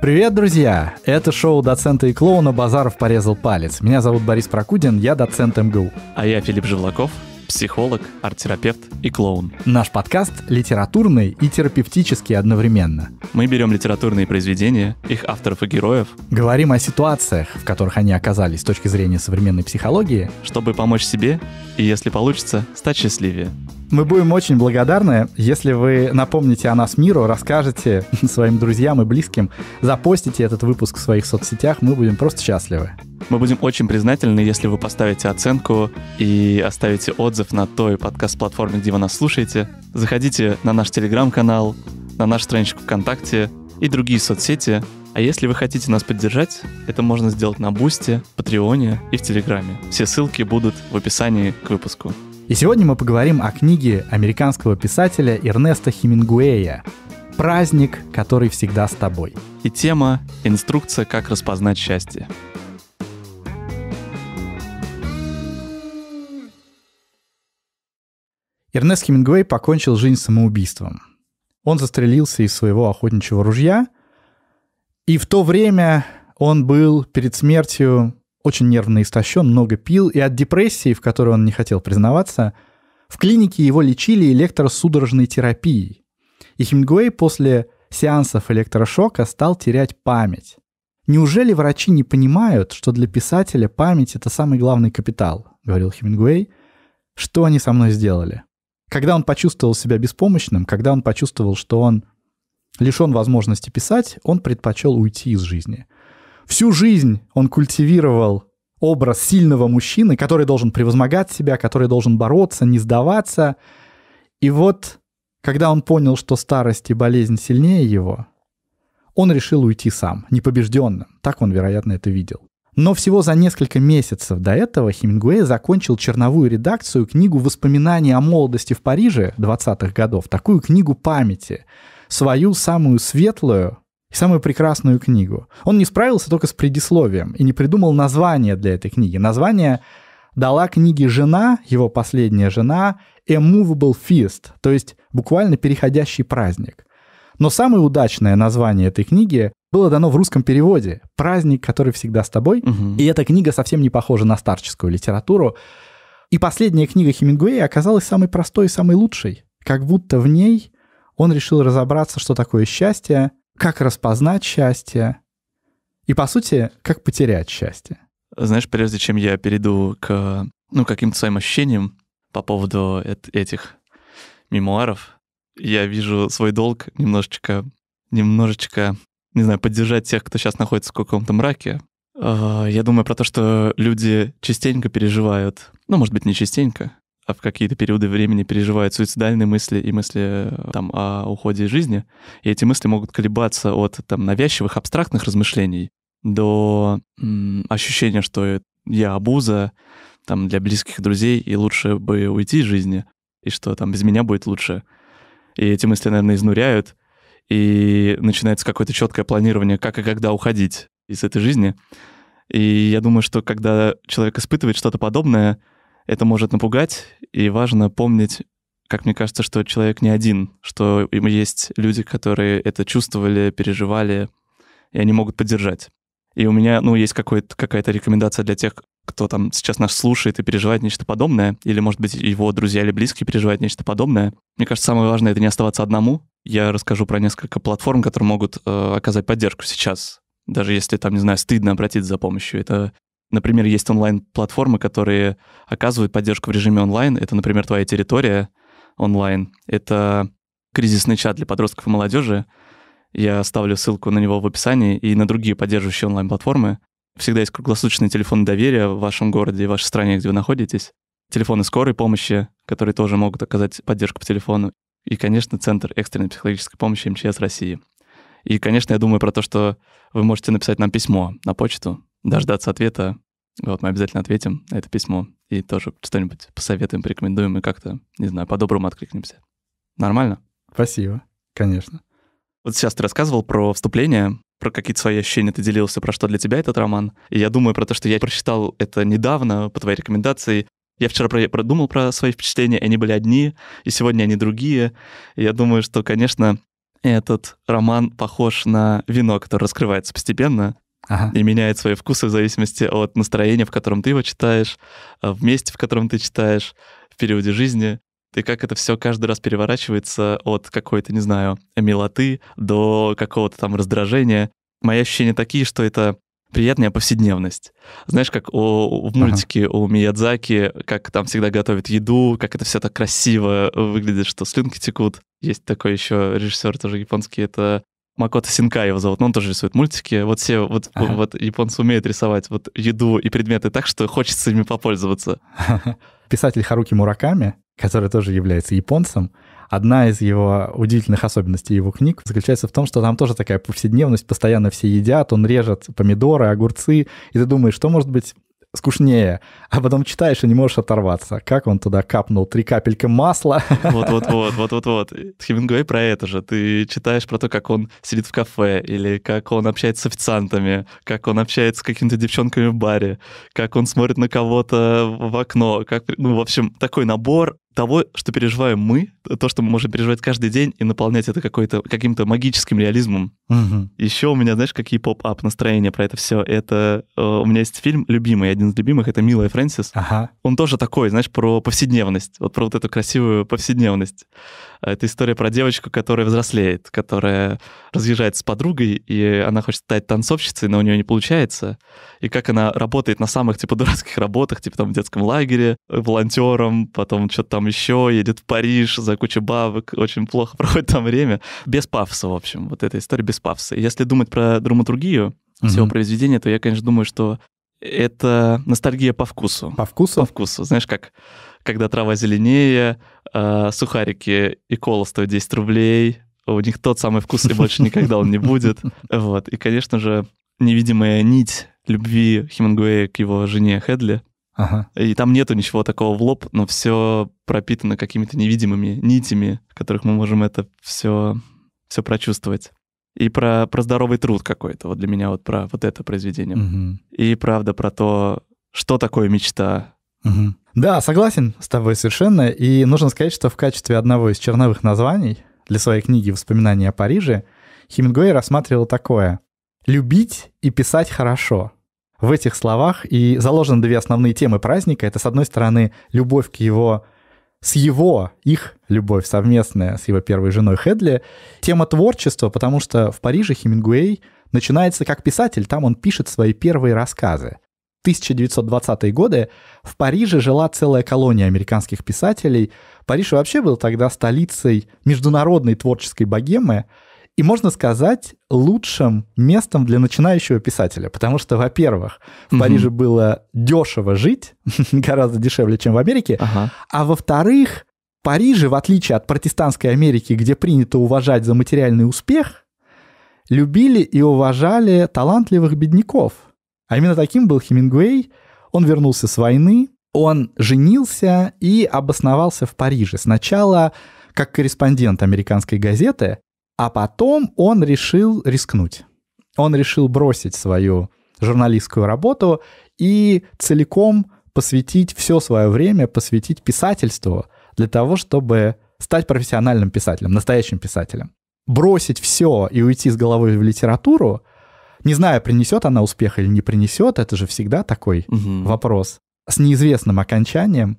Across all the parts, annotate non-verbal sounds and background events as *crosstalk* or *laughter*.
Привет, друзья! Это шоу доцента и клоуна «Базаров порезал палец». Меня зовут Борис Прокудин, я доцент МГУ. А я Филипп Живлаков, психолог, арт-терапевт и клоун. Наш подкаст литературный и терапевтический одновременно. Мы берем литературные произведения, их авторов и героев. Говорим о ситуациях, в которых они оказались с точки зрения современной психологии. Чтобы помочь себе и, если получится, стать счастливее. Мы будем очень благодарны, если вы напомните о нас миру, расскажете *laughs* своим друзьям и близким, запостите этот выпуск в своих соцсетях, мы будем просто счастливы. Мы будем очень признательны, если вы поставите оценку и оставите отзыв на той подкаст-платформе, где вы нас слушаете. Заходите на наш телеграм-канал, на нашу страничку ВКонтакте и другие соцсети. А если вы хотите нас поддержать, это можно сделать на Бусте, Патреоне и в Телеграме. Все ссылки будут в описании к выпуску. И сегодня мы поговорим о книге американского писателя Эрнеста Хемингуэя «Праздник, который всегда с тобой». И тема «Инструкция, как распознать счастье». Эрнест Хемингуэй покончил жизнь самоубийством. Он застрелился из своего охотничьего ружья, и в то время он был перед смертью очень нервно истощен, много пил, и от депрессии, в которой он не хотел признаваться, в клинике его лечили электросудорожной терапией. И Хемингуэй после сеансов электрошока стал терять память. «Неужели врачи не понимают, что для писателя память – это самый главный капитал?» – говорил Хемингуэй. «Что они со мной сделали?» Когда он почувствовал себя беспомощным, когда он почувствовал, что он лишен возможности писать, он предпочел уйти из жизни – Всю жизнь он культивировал образ сильного мужчины, который должен превозмогать себя, который должен бороться, не сдаваться. И вот, когда он понял, что старость и болезнь сильнее его, он решил уйти сам, непобежденным. Так он, вероятно, это видел. Но всего за несколько месяцев до этого Хемингуэй закончил черновую редакцию книгу «Воспоминания о молодости в Париже» 20-х годов, такую книгу памяти, свою самую светлую, и самую прекрасную книгу. Он не справился только с предисловием и не придумал название для этой книги. Название дала книге жена, его последняя жена, "Immovable Feast, то есть буквально переходящий праздник. Но самое удачное название этой книги было дано в русском переводе «Праздник, который всегда с тобой». Угу. И эта книга совсем не похожа на старческую литературу. И последняя книга Хемингуэя оказалась самой простой и самой лучшей. Как будто в ней он решил разобраться, что такое счастье, как распознать счастье и, по сути, как потерять счастье. Знаешь, прежде чем я перейду к ну, каким-то своим ощущениям по поводу этих мемуаров, я вижу свой долг немножечко, немножечко, не знаю, поддержать тех, кто сейчас находится в каком-то мраке. А, я думаю про то, что люди частенько переживают, ну, может быть, не частенько, а в какие-то периоды времени переживает суицидальные мысли и мысли э, там, о уходе из жизни. И эти мысли могут колебаться от там, навязчивых абстрактных размышлений до м, ощущения, что я обуза там, для близких друзей, и лучше бы уйти из жизни, и что там без меня будет лучше. И эти мысли, наверное, изнуряют, и начинается какое-то четкое планирование, как и когда уходить из этой жизни. И я думаю, что когда человек испытывает что-то подобное, это может напугать, и важно помнить, как мне кажется, что человек не один, что им есть люди, которые это чувствовали, переживали, и они могут поддержать. И у меня, ну, есть какая-то рекомендация для тех, кто там сейчас нас слушает и переживает нечто подобное, или, может быть, его друзья или близкие переживают нечто подобное. Мне кажется, самое важное — это не оставаться одному. Я расскажу про несколько платформ, которые могут э, оказать поддержку сейчас, даже если там, не знаю, стыдно обратиться за помощью. Это Например, есть онлайн-платформы, которые оказывают поддержку в режиме онлайн. Это, например, твоя территория онлайн. Это кризисный чат для подростков и молодежи. Я оставлю ссылку на него в описании и на другие поддерживающие онлайн-платформы. Всегда есть круглосуточный телефон доверия в вашем городе и вашей стране, где вы находитесь. Телефоны скорой помощи, которые тоже могут оказать поддержку по телефону. И, конечно, Центр экстренной психологической помощи МЧС России. И, конечно, я думаю про то, что вы можете написать нам письмо на почту, дождаться ответа вот, мы обязательно ответим на это письмо и тоже что-нибудь посоветуем, порекомендуем и как-то, не знаю, по-доброму откликнемся. Нормально? Спасибо, конечно. Вот сейчас ты рассказывал про вступление, про какие-то свои ощущения ты делился, про что для тебя этот роман. И я думаю про то, что я прочитал это недавно по твоей рекомендации. Я вчера продумал про свои впечатления, они были одни, и сегодня они другие. И я думаю, что, конечно, этот роман похож на вино, которое раскрывается постепенно, ага. и меняет свои вкусы в зависимости от настроения, в котором ты его читаешь, э, в месте, в котором ты читаешь, в периоде жизни. И как это все каждый раз переворачивается от какой-то, не знаю, милоты до какого-то там раздражения. Мои ощущения такие, что это приятная повседневность. Знаешь, как у, в мультике ага. у Миядзаки, как там всегда готовят еду, как это все так красиво выглядит, что слюнки текут. Есть такой еще режиссер тоже японский, это Макото Синка его зовут, но он тоже рисует мультики. Вот все, вот, ага. вот японцы умеют рисовать вот еду и предметы так, что хочется ими попользоваться. *laughs* Писатель Харуки Мураками, который тоже является японцем, одна из его удивительных особенностей его книг заключается в том, что там тоже такая повседневность, постоянно все едят, он режет помидоры, огурцы, и ты думаешь, что может быть скучнее, а потом читаешь и не можешь оторваться. Как он туда капнул три капельки масла? Вот-вот-вот, вот-вот-вот. Хемингуэй про это же. Ты читаешь про то, как он сидит в кафе, или как он общается с официантами, как он общается с какими-то девчонками в баре, как он смотрит на кого-то в окно. Как... Ну, в общем, такой набор того, что переживаем мы, то, что мы можем переживать каждый день и наполнять это какой-то, каким-то магическим реализмом. Угу. Еще у меня, знаешь, какие поп-ап настроения про это все. Это э, у меня есть фильм любимый, один из любимых, это «Милая Фрэнсис». Ага. Он тоже такой, знаешь, про повседневность, вот про вот эту красивую повседневность. Э, это история про девочку, которая взрослеет, которая разъезжает с подругой, и она хочет стать танцовщицей, но у нее не получается. И как она работает на самых, типа, дурацких работах, типа, там, в детском лагере, э, волонтером, потом что-то там еще, едет в Париж за кучу бабок, очень плохо *laughs* проходит там время. Без пафоса, в общем, вот эта история без пафоса. Если думать про драматургию mm-hmm. всего произведения, то я, конечно, думаю, что это ностальгия по вкусу. По вкусу? По вкусу. Знаешь, как когда трава зеленее, э, сухарики и кола стоят 10 рублей, у них тот самый вкус, и больше никогда он не будет. *laughs* Вот. И, конечно же, невидимая нить любви Хемингуэя к его жене Хедли. Ага. И там нету ничего такого в лоб, но все пропитано какими-то невидимыми нитями, которых мы можем это все, все прочувствовать. И про, про здоровый труд какой-то, вот для меня вот про вот это произведение. Угу. И правда про то, что такое мечта. Угу. Да, согласен с тобой совершенно. И нужно сказать, что в качестве одного из черновых названий для своей книги «Воспоминания о Париже» Хемингуэй рассматривал такое. «Любить и писать хорошо». В этих словах и заложены две основные темы праздника. Это, с одной стороны, любовь к его с его, их любовь совместная с его первой женой Хедли, тема творчества, потому что в Париже Хемингуэй начинается как писатель, там он пишет свои первые рассказы. 1920-е годы в Париже жила целая колония американских писателей, Париж вообще был тогда столицей международной творческой богемы, и, можно сказать, лучшим местом для начинающего писателя. Потому что, во-первых, в угу. Париже было дешево жить, *laughs* гораздо дешевле, чем в Америке. Ага. А во-вторых, в Париже, в отличие от протестантской Америки, где принято уважать за материальный успех, любили и уважали талантливых бедняков. А именно таким был Хемингуэй. Он вернулся с войны, он женился и обосновался в Париже. Сначала как корреспондент американской газеты, а потом он решил рискнуть. Он решил бросить свою журналистскую работу и целиком посвятить все свое время, посвятить писательству для того, чтобы стать профессиональным писателем, настоящим писателем. Бросить все и уйти с головой в литературу, не знаю, принесет она успех или не принесет, это же всегда такой угу. вопрос с неизвестным окончанием,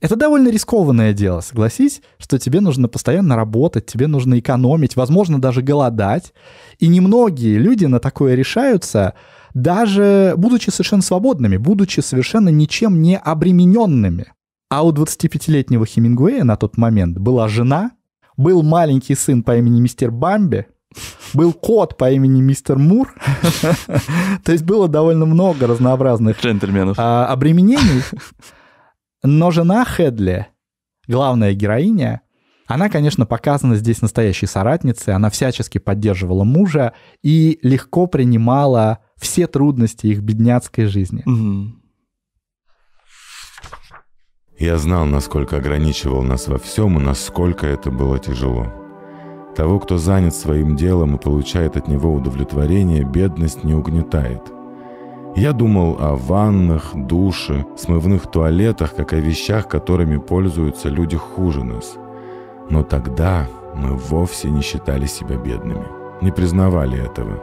это довольно рискованное дело, согласись, что тебе нужно постоянно работать, тебе нужно экономить, возможно, даже голодать. И немногие люди на такое решаются, даже будучи совершенно свободными, будучи совершенно ничем не обремененными. А у 25-летнего Хемингуэя на тот момент была жена, был маленький сын по имени мистер Бамби, был кот по имени мистер Мур. *laughs* То есть было довольно много разнообразных джентльменов. А, обременений. Но жена Хедли, главная героиня, она, конечно, показана здесь настоящей соратницей, она всячески поддерживала мужа и легко принимала все трудности их бедняцкой жизни. Угу. Я знал, насколько ограничивал нас во всем и насколько это было тяжело. Того, кто занят своим делом и получает от него удовлетворение, бедность не угнетает. Я думал о ваннах, душе, смывных туалетах, как о вещах, которыми пользуются люди хуже нас. Но тогда мы вовсе не считали себя бедными, не признавали этого.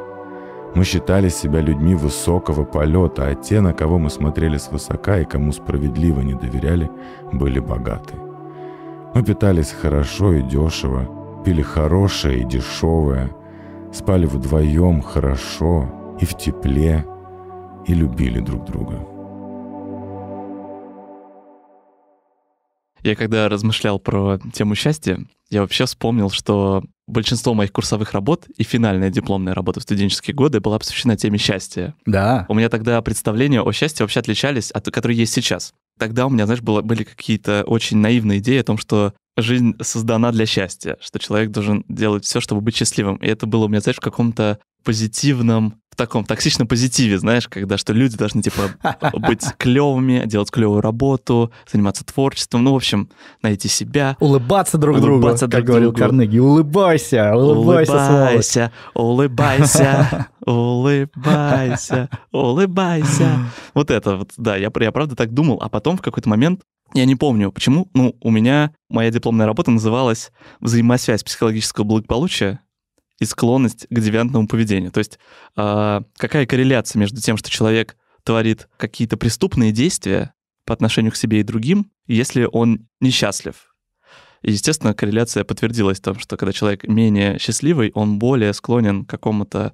Мы считали себя людьми высокого полета, а те, на кого мы смотрели свысока и кому справедливо не доверяли, были богаты. Мы питались хорошо и дешево, пили хорошее и дешевое, спали вдвоем хорошо и в тепле, и любили друг друга. Я когда размышлял про тему счастья, я вообще вспомнил, что большинство моих курсовых работ и финальная дипломная работа в студенческие годы была посвящена теме счастья. Да. У меня тогда представления о счастье вообще отличались от которые есть сейчас. Тогда у меня, знаешь, было, были какие-то очень наивные идеи о том, что жизнь создана для счастья, что человек должен делать все, чтобы быть счастливым. И это было у меня, знаешь, в каком-то позитивном в таком токсичном позитиве, знаешь, когда что люди должны, типа, *laughs* быть клевыми, делать клевую работу, заниматься творчеством, ну, в общем, найти себя. Улыбаться друг улыбаться другу, как друг говорил другу. Карнеги. Улыбайся, улыбайся, Улыбайся, улыбайся, *laughs* улыбайся, улыбайся. Вот это вот, да, я, я правда так думал, а потом в какой-то момент я не помню, почему. Ну, у меня моя дипломная работа называлась «Взаимосвязь психологического благополучия и склонность к девиантному поведению. То есть э, какая корреляция между тем, что человек творит какие-то преступные действия по отношению к себе и другим, если он несчастлив? И, естественно, корреляция подтвердилась в том, что когда человек менее счастливый, он более склонен к какому-то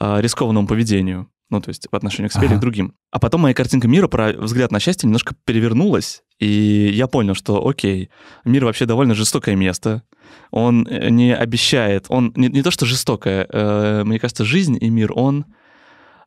э, рискованному поведению ну, то есть по отношению к себе ага. или к другим. А потом моя картинка мира про взгляд на счастье немножко перевернулась, и я понял, что, окей, мир вообще довольно жестокое место. Он э, не обещает, он не, не то что жестокое, э, мне кажется, жизнь и мир, он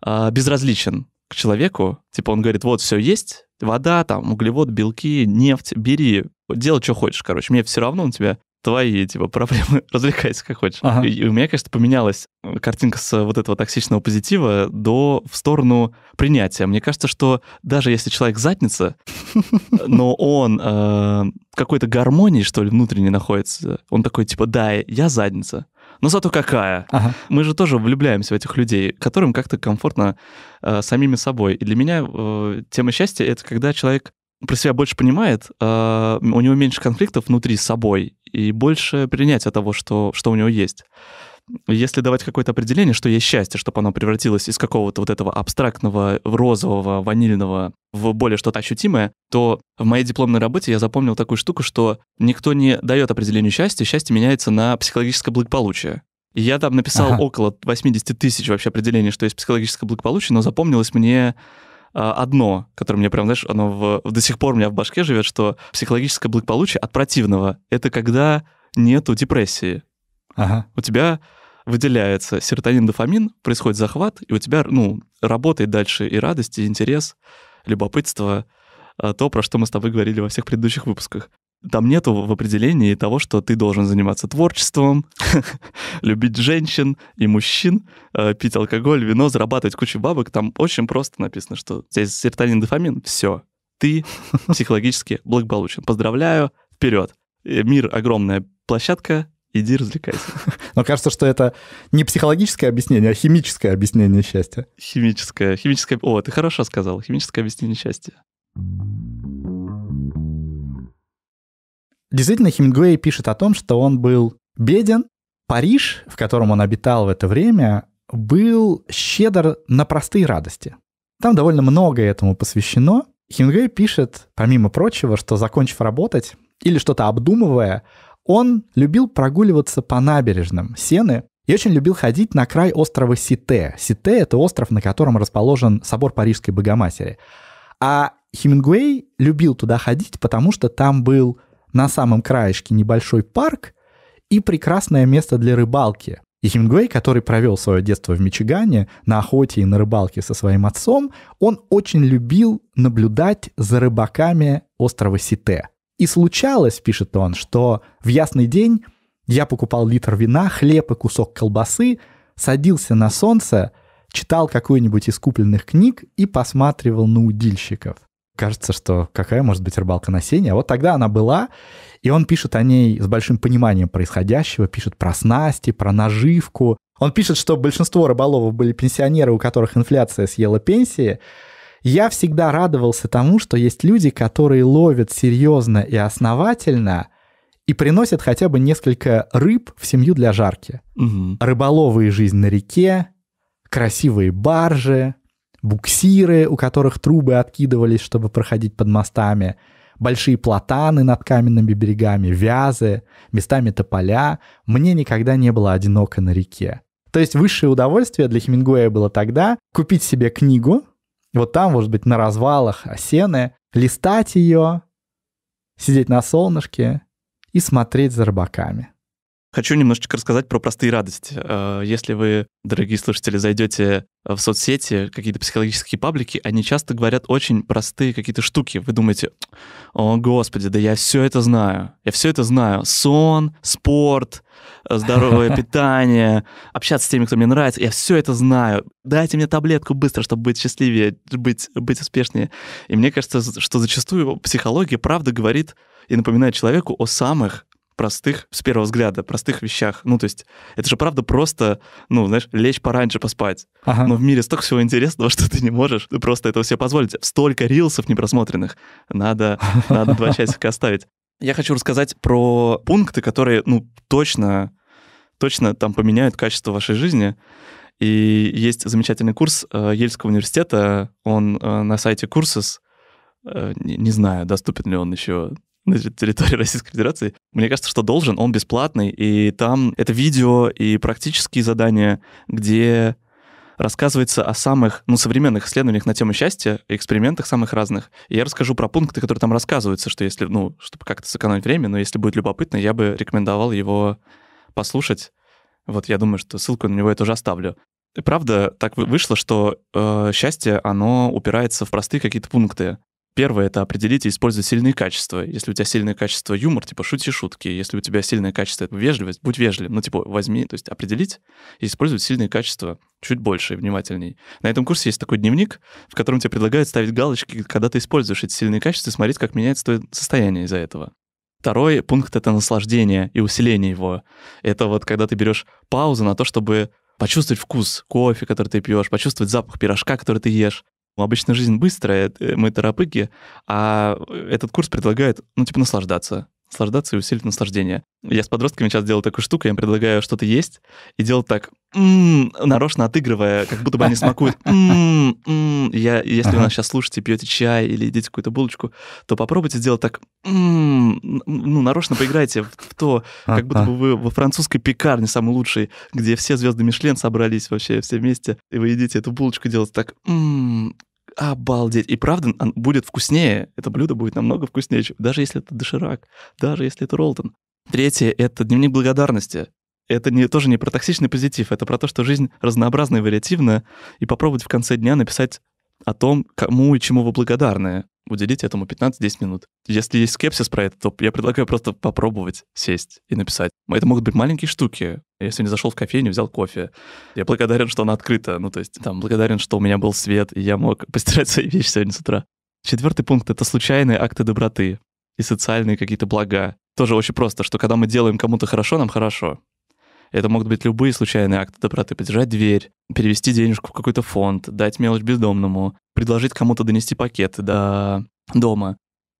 э, безразличен к человеку. Типа он говорит, вот все есть, вода, там, углевод, белки, нефть, бери, делай, что хочешь, короче, мне все равно, он тебя твои, типа, проблемы, *laughs* развлекайся как хочешь. Ага. И, и у меня, конечно, поменялась э, картинка с э, вот этого токсичного позитива до в сторону принятия. Мне кажется, что даже если человек задница, *laughs* но он э, какой-то гармонии, что ли, внутренней находится, он такой, типа, да, я задница, но зато какая. Ага. Мы же тоже влюбляемся в этих людей, которым как-то комфортно э, самими собой. И для меня э, тема счастья — это когда человек про себя больше понимает, э, у него меньше конфликтов внутри с собой и больше принятия того, что, что у него есть. Если давать какое-то определение, что есть счастье, чтобы оно превратилось из какого-то вот этого абстрактного, розового, ванильного в более что-то ощутимое, то в моей дипломной работе я запомнил такую штуку, что никто не дает определению счастья, счастье меняется на психологическое благополучие. я там написал ага. около 80 тысяч вообще определений, что есть психологическое благополучие, но запомнилось мне а, одно, которое мне прям, знаешь, оно в, до сих пор у меня в башке живет, что психологическое благополучие от противного — это когда нету депрессии. Ага. У тебя выделяется серотонин, дофамин, происходит захват, и у тебя, ну, работает дальше и радость, и интерес, любопытство, а, то, про что мы с тобой говорили во всех предыдущих выпусках там нету в определении того, что ты должен заниматься творчеством, *laughs* любить женщин и мужчин, э, пить алкоголь, вино, зарабатывать кучу бабок. Там очень просто написано, что здесь серотонин, дофамин, все. Ты *laughs* психологически благополучен. Поздравляю, вперед. Э, мир — огромная площадка, иди развлекайся. *laughs* Но кажется, что это не психологическое объяснение, а химическое объяснение счастья. Химическое. Химическое... О, ты хорошо сказал. Химическое объяснение счастья. Действительно, Хемингуэй пишет о том, что он был беден. Париж, в котором он обитал в это время, был щедр на простые радости. Там довольно много этому посвящено. Хемингуэй пишет, помимо прочего, что, закончив работать или что-то обдумывая, он любил прогуливаться по набережным Сены и очень любил ходить на край острова Сите. Сите — это остров, на котором расположен собор Парижской Богоматери. А Хемингуэй любил туда ходить, потому что там был на самом краешке небольшой парк и прекрасное место для рыбалки. И Хемингуэй, который провел свое детство в Мичигане, на охоте и на рыбалке со своим отцом, он очень любил наблюдать за рыбаками острова Сите. И случалось, пишет он, что в ясный день я покупал литр вина, хлеб и кусок колбасы, садился на солнце, читал какую-нибудь из купленных книг и посматривал на удильщиков кажется, что какая может быть рыбалка на сене, а вот тогда она была, и он пишет о ней с большим пониманием происходящего, пишет про снасти, про наживку. Он пишет, что большинство рыболовов были пенсионеры, у которых инфляция съела пенсии. Я всегда радовался тому, что есть люди, которые ловят серьезно и основательно и приносят хотя бы несколько рыб в семью для жарки. Угу. Рыболовые жизнь на реке, красивые баржи, буксиры, у которых трубы откидывались, чтобы проходить под мостами, большие платаны над каменными берегами, вязы, местами тополя. Мне никогда не было одиноко на реке. То есть высшее удовольствие для Хемингуэя было тогда купить себе книгу, вот там, может быть, на развалах осены, листать ее, сидеть на солнышке и смотреть за рыбаками. Хочу немножечко рассказать про простые радости. Э, если вы, дорогие слушатели, зайдете в соцсети, какие-то психологические паблики, они часто говорят очень простые какие-то штуки. Вы думаете, о, господи, да я все это знаю. Я все это знаю. Сон, спорт, э, здоровое *laughs* питание, общаться с теми, кто мне нравится. Я все это знаю. Дайте мне таблетку быстро, чтобы быть счастливее, быть, быть успешнее. И мне кажется, что зачастую психология правда говорит и напоминает человеку о самых простых, с первого взгляда, простых вещах. Ну, то есть, это же правда просто, ну, знаешь, лечь пораньше поспать. Ага. Но в мире столько всего интересного, *laughs* что ты не можешь просто этого себе позволить. Столько рилсов непросмотренных. Надо, *laughs* надо два часика оставить. Я хочу рассказать про пункты, которые, ну, точно, точно там поменяют качество вашей жизни. И есть замечательный курс э, Ельского университета, он э, на сайте Курсес, э, не знаю, доступен ли он еще на территории *laughs* Российской Федерации, мне кажется, что должен, он бесплатный, и там это видео и практические задания, где рассказывается о самых, ну, современных исследованиях на тему счастья, экспериментах самых разных. И я расскажу про пункты, которые там рассказываются, что если, ну, чтобы как-то сэкономить время, но если будет любопытно, я бы рекомендовал его послушать. Вот я думаю, что ссылку на него я тоже оставлю. И правда, так вышло, что э, счастье, оно упирается в простые какие-то пункты. Первое — это определить и использовать сильные качества. Если у тебя сильное качество юмор, типа шути шутки. Если у тебя сильное качество вежливость, будь вежливым. Ну, типа, возьми, то есть определить и использовать сильные качества чуть больше и внимательней. На этом курсе есть такой дневник, в котором тебе предлагают ставить галочки, когда ты используешь эти сильные качества, и смотреть, как меняется твое состояние из-за этого. Второй пункт — это наслаждение и усиление его. Это вот когда ты берешь паузу на то, чтобы почувствовать вкус кофе, который ты пьешь, почувствовать запах пирожка, который ты ешь. Ну, обычно жизнь быстрая, э, мы торопыги, а э, этот курс предлагает, ну, типа, наслаждаться наслаждаться и усилить наслаждение. Я с подростками сейчас делаю такую штуку, я им предлагаю что-то есть и делать так, м-м", нарочно отыгрывая, как будто бы они смакуют. М-м-м". «М-м-м». Я, если вы нас сейчас слушаете, пьете чай или едите какую-то булочку, то попробуйте сделать так, м-м", ну, нарочно поиграйте в то, как будто бы вы во французской пекарне самой лучшей, где все звезды Мишлен собрались вообще все вместе, и вы едите эту булочку делать так, м-м", Обалдеть. И правда, он будет вкуснее. Это блюдо будет намного вкуснее, даже если это доширак, даже если это Ролтон. Третье — это дневник благодарности. Это не, тоже не про токсичный позитив, это про то, что жизнь разнообразна и вариативна, и попробовать в конце дня написать о том, кому и чему вы благодарны. Уделите этому 15-10 минут. Если есть скепсис про это, то я предлагаю просто попробовать сесть и написать. Это могут быть маленькие штуки. Я сегодня зашел в кофейню, взял кофе. Я благодарен, что она открыта. Ну, то есть, там, благодарен, что у меня был свет, и я мог *laughs* постирать свои вещи сегодня с утра. Четвертый пункт — это случайные акты доброты и социальные какие-то блага. Тоже очень просто, что когда мы делаем кому-то хорошо, нам хорошо. Это могут быть любые случайные акты доброты. поддержать дверь, перевести денежку в какой-то фонд, дать мелочь бездомному, предложить кому-то донести пакет до дома.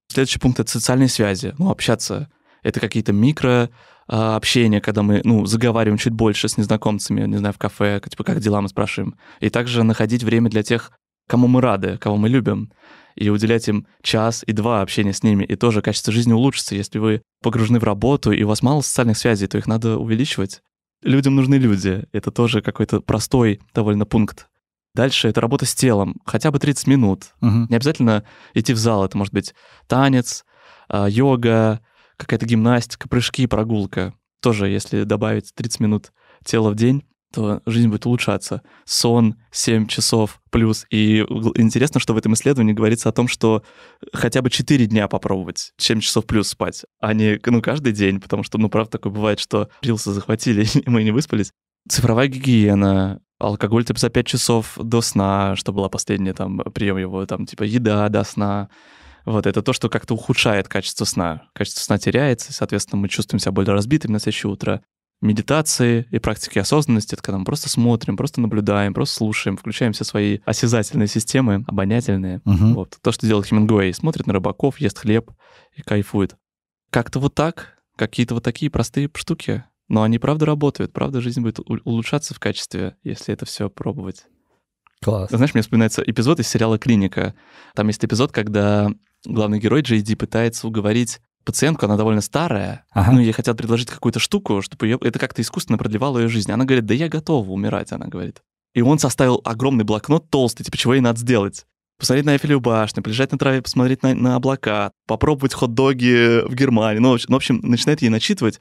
Следующий пункт — это социальные связи. Ну, общаться это какие-то микро а, общения, когда мы, ну, заговариваем чуть больше с незнакомцами, не знаю, в кафе, типа, как дела мы спрашиваем. И также находить время для тех, кому мы рады, кого мы любим, и уделять им час и два общения с ними. И тоже качество жизни улучшится, если вы погружены в работу, и у вас мало социальных связей, то их надо увеличивать. Людям нужны люди. Это тоже какой-то простой довольно пункт. Дальше это работа с телом, хотя бы 30 минут. Угу. Не обязательно идти в зал, это может быть танец, а, йога, какая-то гимнастика, прыжки, прогулка. Тоже, если добавить 30 минут тела в день, то жизнь будет улучшаться. Сон 7 часов плюс. И интересно, что в этом исследовании говорится о том, что хотя бы 4 дня попробовать 7 часов плюс спать, а не ну, каждый день, потому что, ну, правда, такое бывает, что рилсы захватили, *laughs* и мы не выспались. Цифровая гигиена, алкоголь типа за 5 часов до сна, что была последняя там прием его, там типа еда до сна, вот это то, что как-то ухудшает качество сна. Качество сна теряется, и, соответственно, мы чувствуем себя более разбитыми на следующее утро. Медитации и практики осознанности — это когда мы просто смотрим, просто наблюдаем, просто слушаем, включаем все свои осязательные системы, обонятельные. Угу. Вот. То, что делает Хемингуэй. Смотрит на рыбаков, ест хлеб и кайфует. Как-то вот так, какие-то вот такие простые штуки. Но они правда работают, правда жизнь будет улучшаться в качестве, если это все пробовать. Класс. Знаешь, мне вспоминается эпизод из сериала «Клиника». Там есть эпизод, когда главный герой Джей Ди пытается уговорить пациентку, она довольно старая, ага. ну, ей хотят предложить какую-то штуку, чтобы ее... это как-то искусственно продлевало ее жизнь. Она говорит, да я готова умирать, она говорит. И он составил огромный блокнот толстый, типа, чего ей надо сделать? Посмотреть на Эйфелеву башню, полежать на траве, посмотреть на, на облака, попробовать хот-доги в Германии. Ну, в ну, общем, начинает ей начитывать,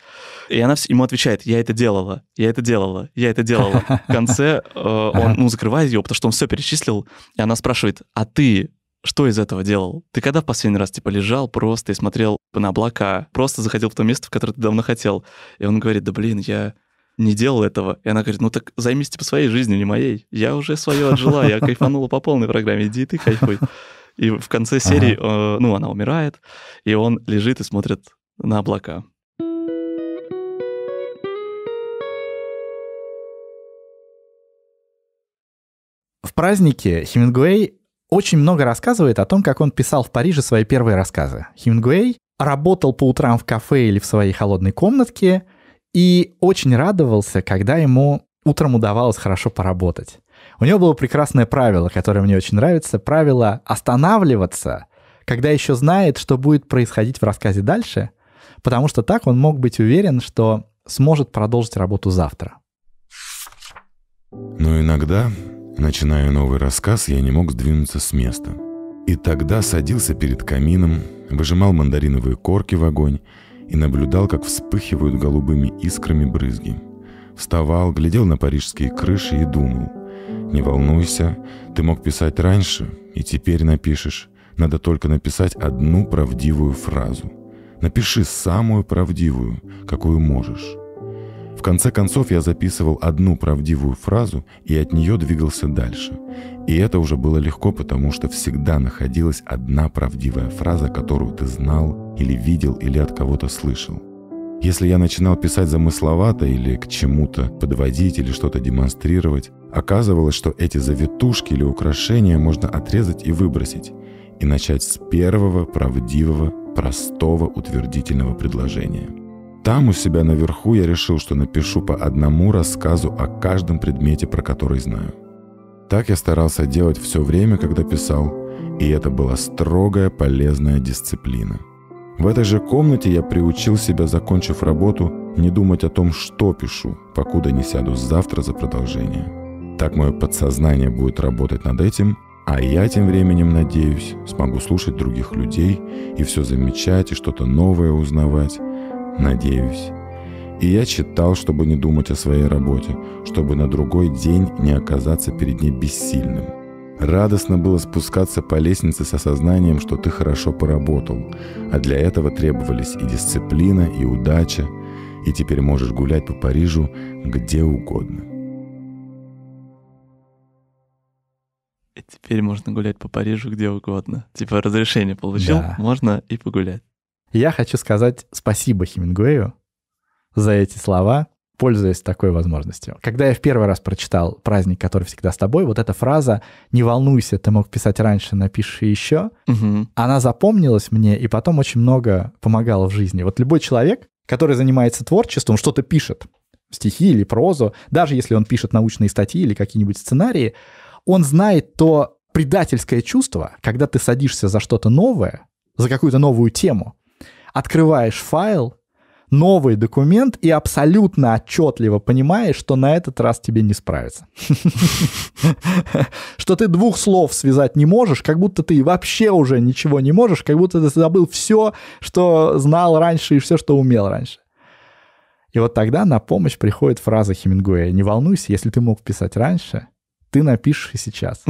и она ему отвечает, я это делала, я это делала, я это делала. *laughs* В конце э, он, ну, закрывает ее, потому что он все перечислил, и она спрашивает, а ты что из этого делал? Ты когда в последний раз, типа, лежал просто и смотрел на облака, просто заходил в то место, в которое ты давно хотел? И он говорит, да блин, я не делал этого. И она говорит, ну так займись, типа, своей жизнью, не моей. Я уже свое отжила, я кайфанула по полной программе, иди ты кайфуй. И в конце серии, ага. э, ну, она умирает, и он лежит и смотрит на облака. В празднике Хемингуэй очень много рассказывает о том, как он писал в Париже свои первые рассказы. Хемингуэй работал по утрам в кафе или в своей холодной комнатке и очень радовался, когда ему утром удавалось хорошо поработать. У него было прекрасное правило, которое мне очень нравится, правило останавливаться, когда еще знает, что будет происходить в рассказе дальше, потому что так он мог быть уверен, что сможет продолжить работу завтра. Но иногда Начиная новый рассказ, я не мог сдвинуться с места. И тогда садился перед камином, выжимал мандариновые корки в огонь и наблюдал, как вспыхивают голубыми искрами брызги. Вставал, глядел на парижские крыши и думал. «Не волнуйся, ты мог писать раньше, и теперь напишешь. Надо только написать одну правдивую фразу. Напиши самую правдивую, какую можешь. В конце концов я записывал одну правдивую фразу и от нее двигался дальше. И это уже было легко, потому что всегда находилась одна правдивая фраза, которую ты знал или видел или от кого-то слышал. Если я начинал писать замысловато или к чему-то подводить или что-то демонстрировать, оказывалось, что эти завитушки или украшения можно отрезать и выбросить, и начать с первого правдивого, простого утвердительного предложения – там у себя наверху я решил, что напишу по одному рассказу о каждом предмете, про который знаю. Так я старался делать все время, когда писал, и это была строгая полезная дисциплина. В этой же комнате я приучил себя, закончив работу, не думать о том, что пишу, покуда не сяду завтра за продолжение. Так мое подсознание будет работать над этим, а я тем временем, надеюсь, смогу слушать других людей и все замечать и что-то новое узнавать, надеюсь. И я читал, чтобы не думать о своей работе, чтобы на другой день не оказаться перед ней бессильным. Радостно было спускаться по лестнице с осознанием, что ты хорошо поработал, а для этого требовались и дисциплина, и удача, и теперь можешь гулять по Парижу где угодно. И теперь можно гулять по Парижу где угодно. Типа разрешение получил, да. можно и погулять. Я хочу сказать спасибо Хемингуэю за эти слова, пользуясь такой возможностью. Когда я в первый раз прочитал «Праздник, который всегда с тобой», вот эта фраза «Не волнуйся, ты мог писать раньше, напиши еще», угу. она запомнилась мне и потом очень много помогала в жизни. Вот любой человек, который занимается творчеством, что-то пишет, стихи или прозу, даже если он пишет научные статьи или какие-нибудь сценарии, он знает то предательское чувство, когда ты садишься за что-то новое, за какую-то новую тему, открываешь файл, новый документ и абсолютно отчетливо понимаешь, что на этот раз тебе не справиться. *laughs* Что ты двух слов связать не можешь, как будто ты вообще уже ничего не можешь, как будто ты забыл все, что знал раньше и все, что умел раньше. И вот тогда на помощь приходит фраза Хемингуэя «Не волнуйся, если ты мог писать раньше, ты напишешь и сейчас».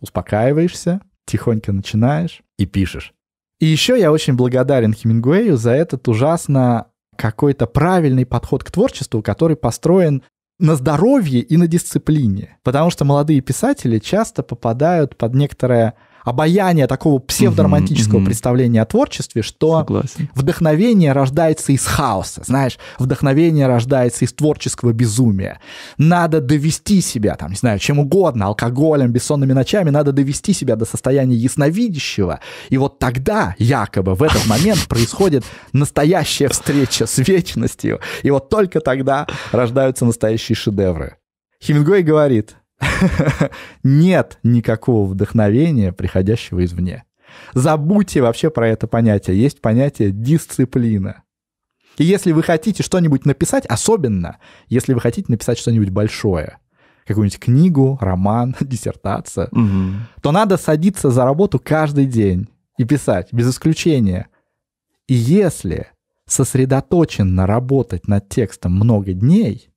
Успокаиваешься, тихонько начинаешь и пишешь. И еще я очень благодарен Хемингуэю за этот ужасно какой-то правильный подход к творчеству, который построен на здоровье и на дисциплине. Потому что молодые писатели часто попадают под некоторое обаяние такого псевдоромантического mm-hmm, представления о творчестве, что Согласен. вдохновение рождается из хаоса, знаешь, вдохновение рождается из творческого безумия. Надо довести себя, там, не знаю, чем угодно, алкоголем, бессонными ночами, надо довести себя до состояния ясновидящего, и вот тогда, якобы, в этот момент *laughs* происходит настоящая встреча с вечностью, и вот только тогда рождаются настоящие шедевры. Хемингуэй говорит, *laughs* нет никакого вдохновения, приходящего извне. Забудьте вообще про это понятие. Есть понятие дисциплина. И если вы хотите что-нибудь написать, особенно если вы хотите написать что-нибудь большое, какую-нибудь книгу, роман, *laughs* диссертацию, угу. то надо садиться за работу каждый день и писать, без исключения. И если сосредоточенно работать над текстом много дней,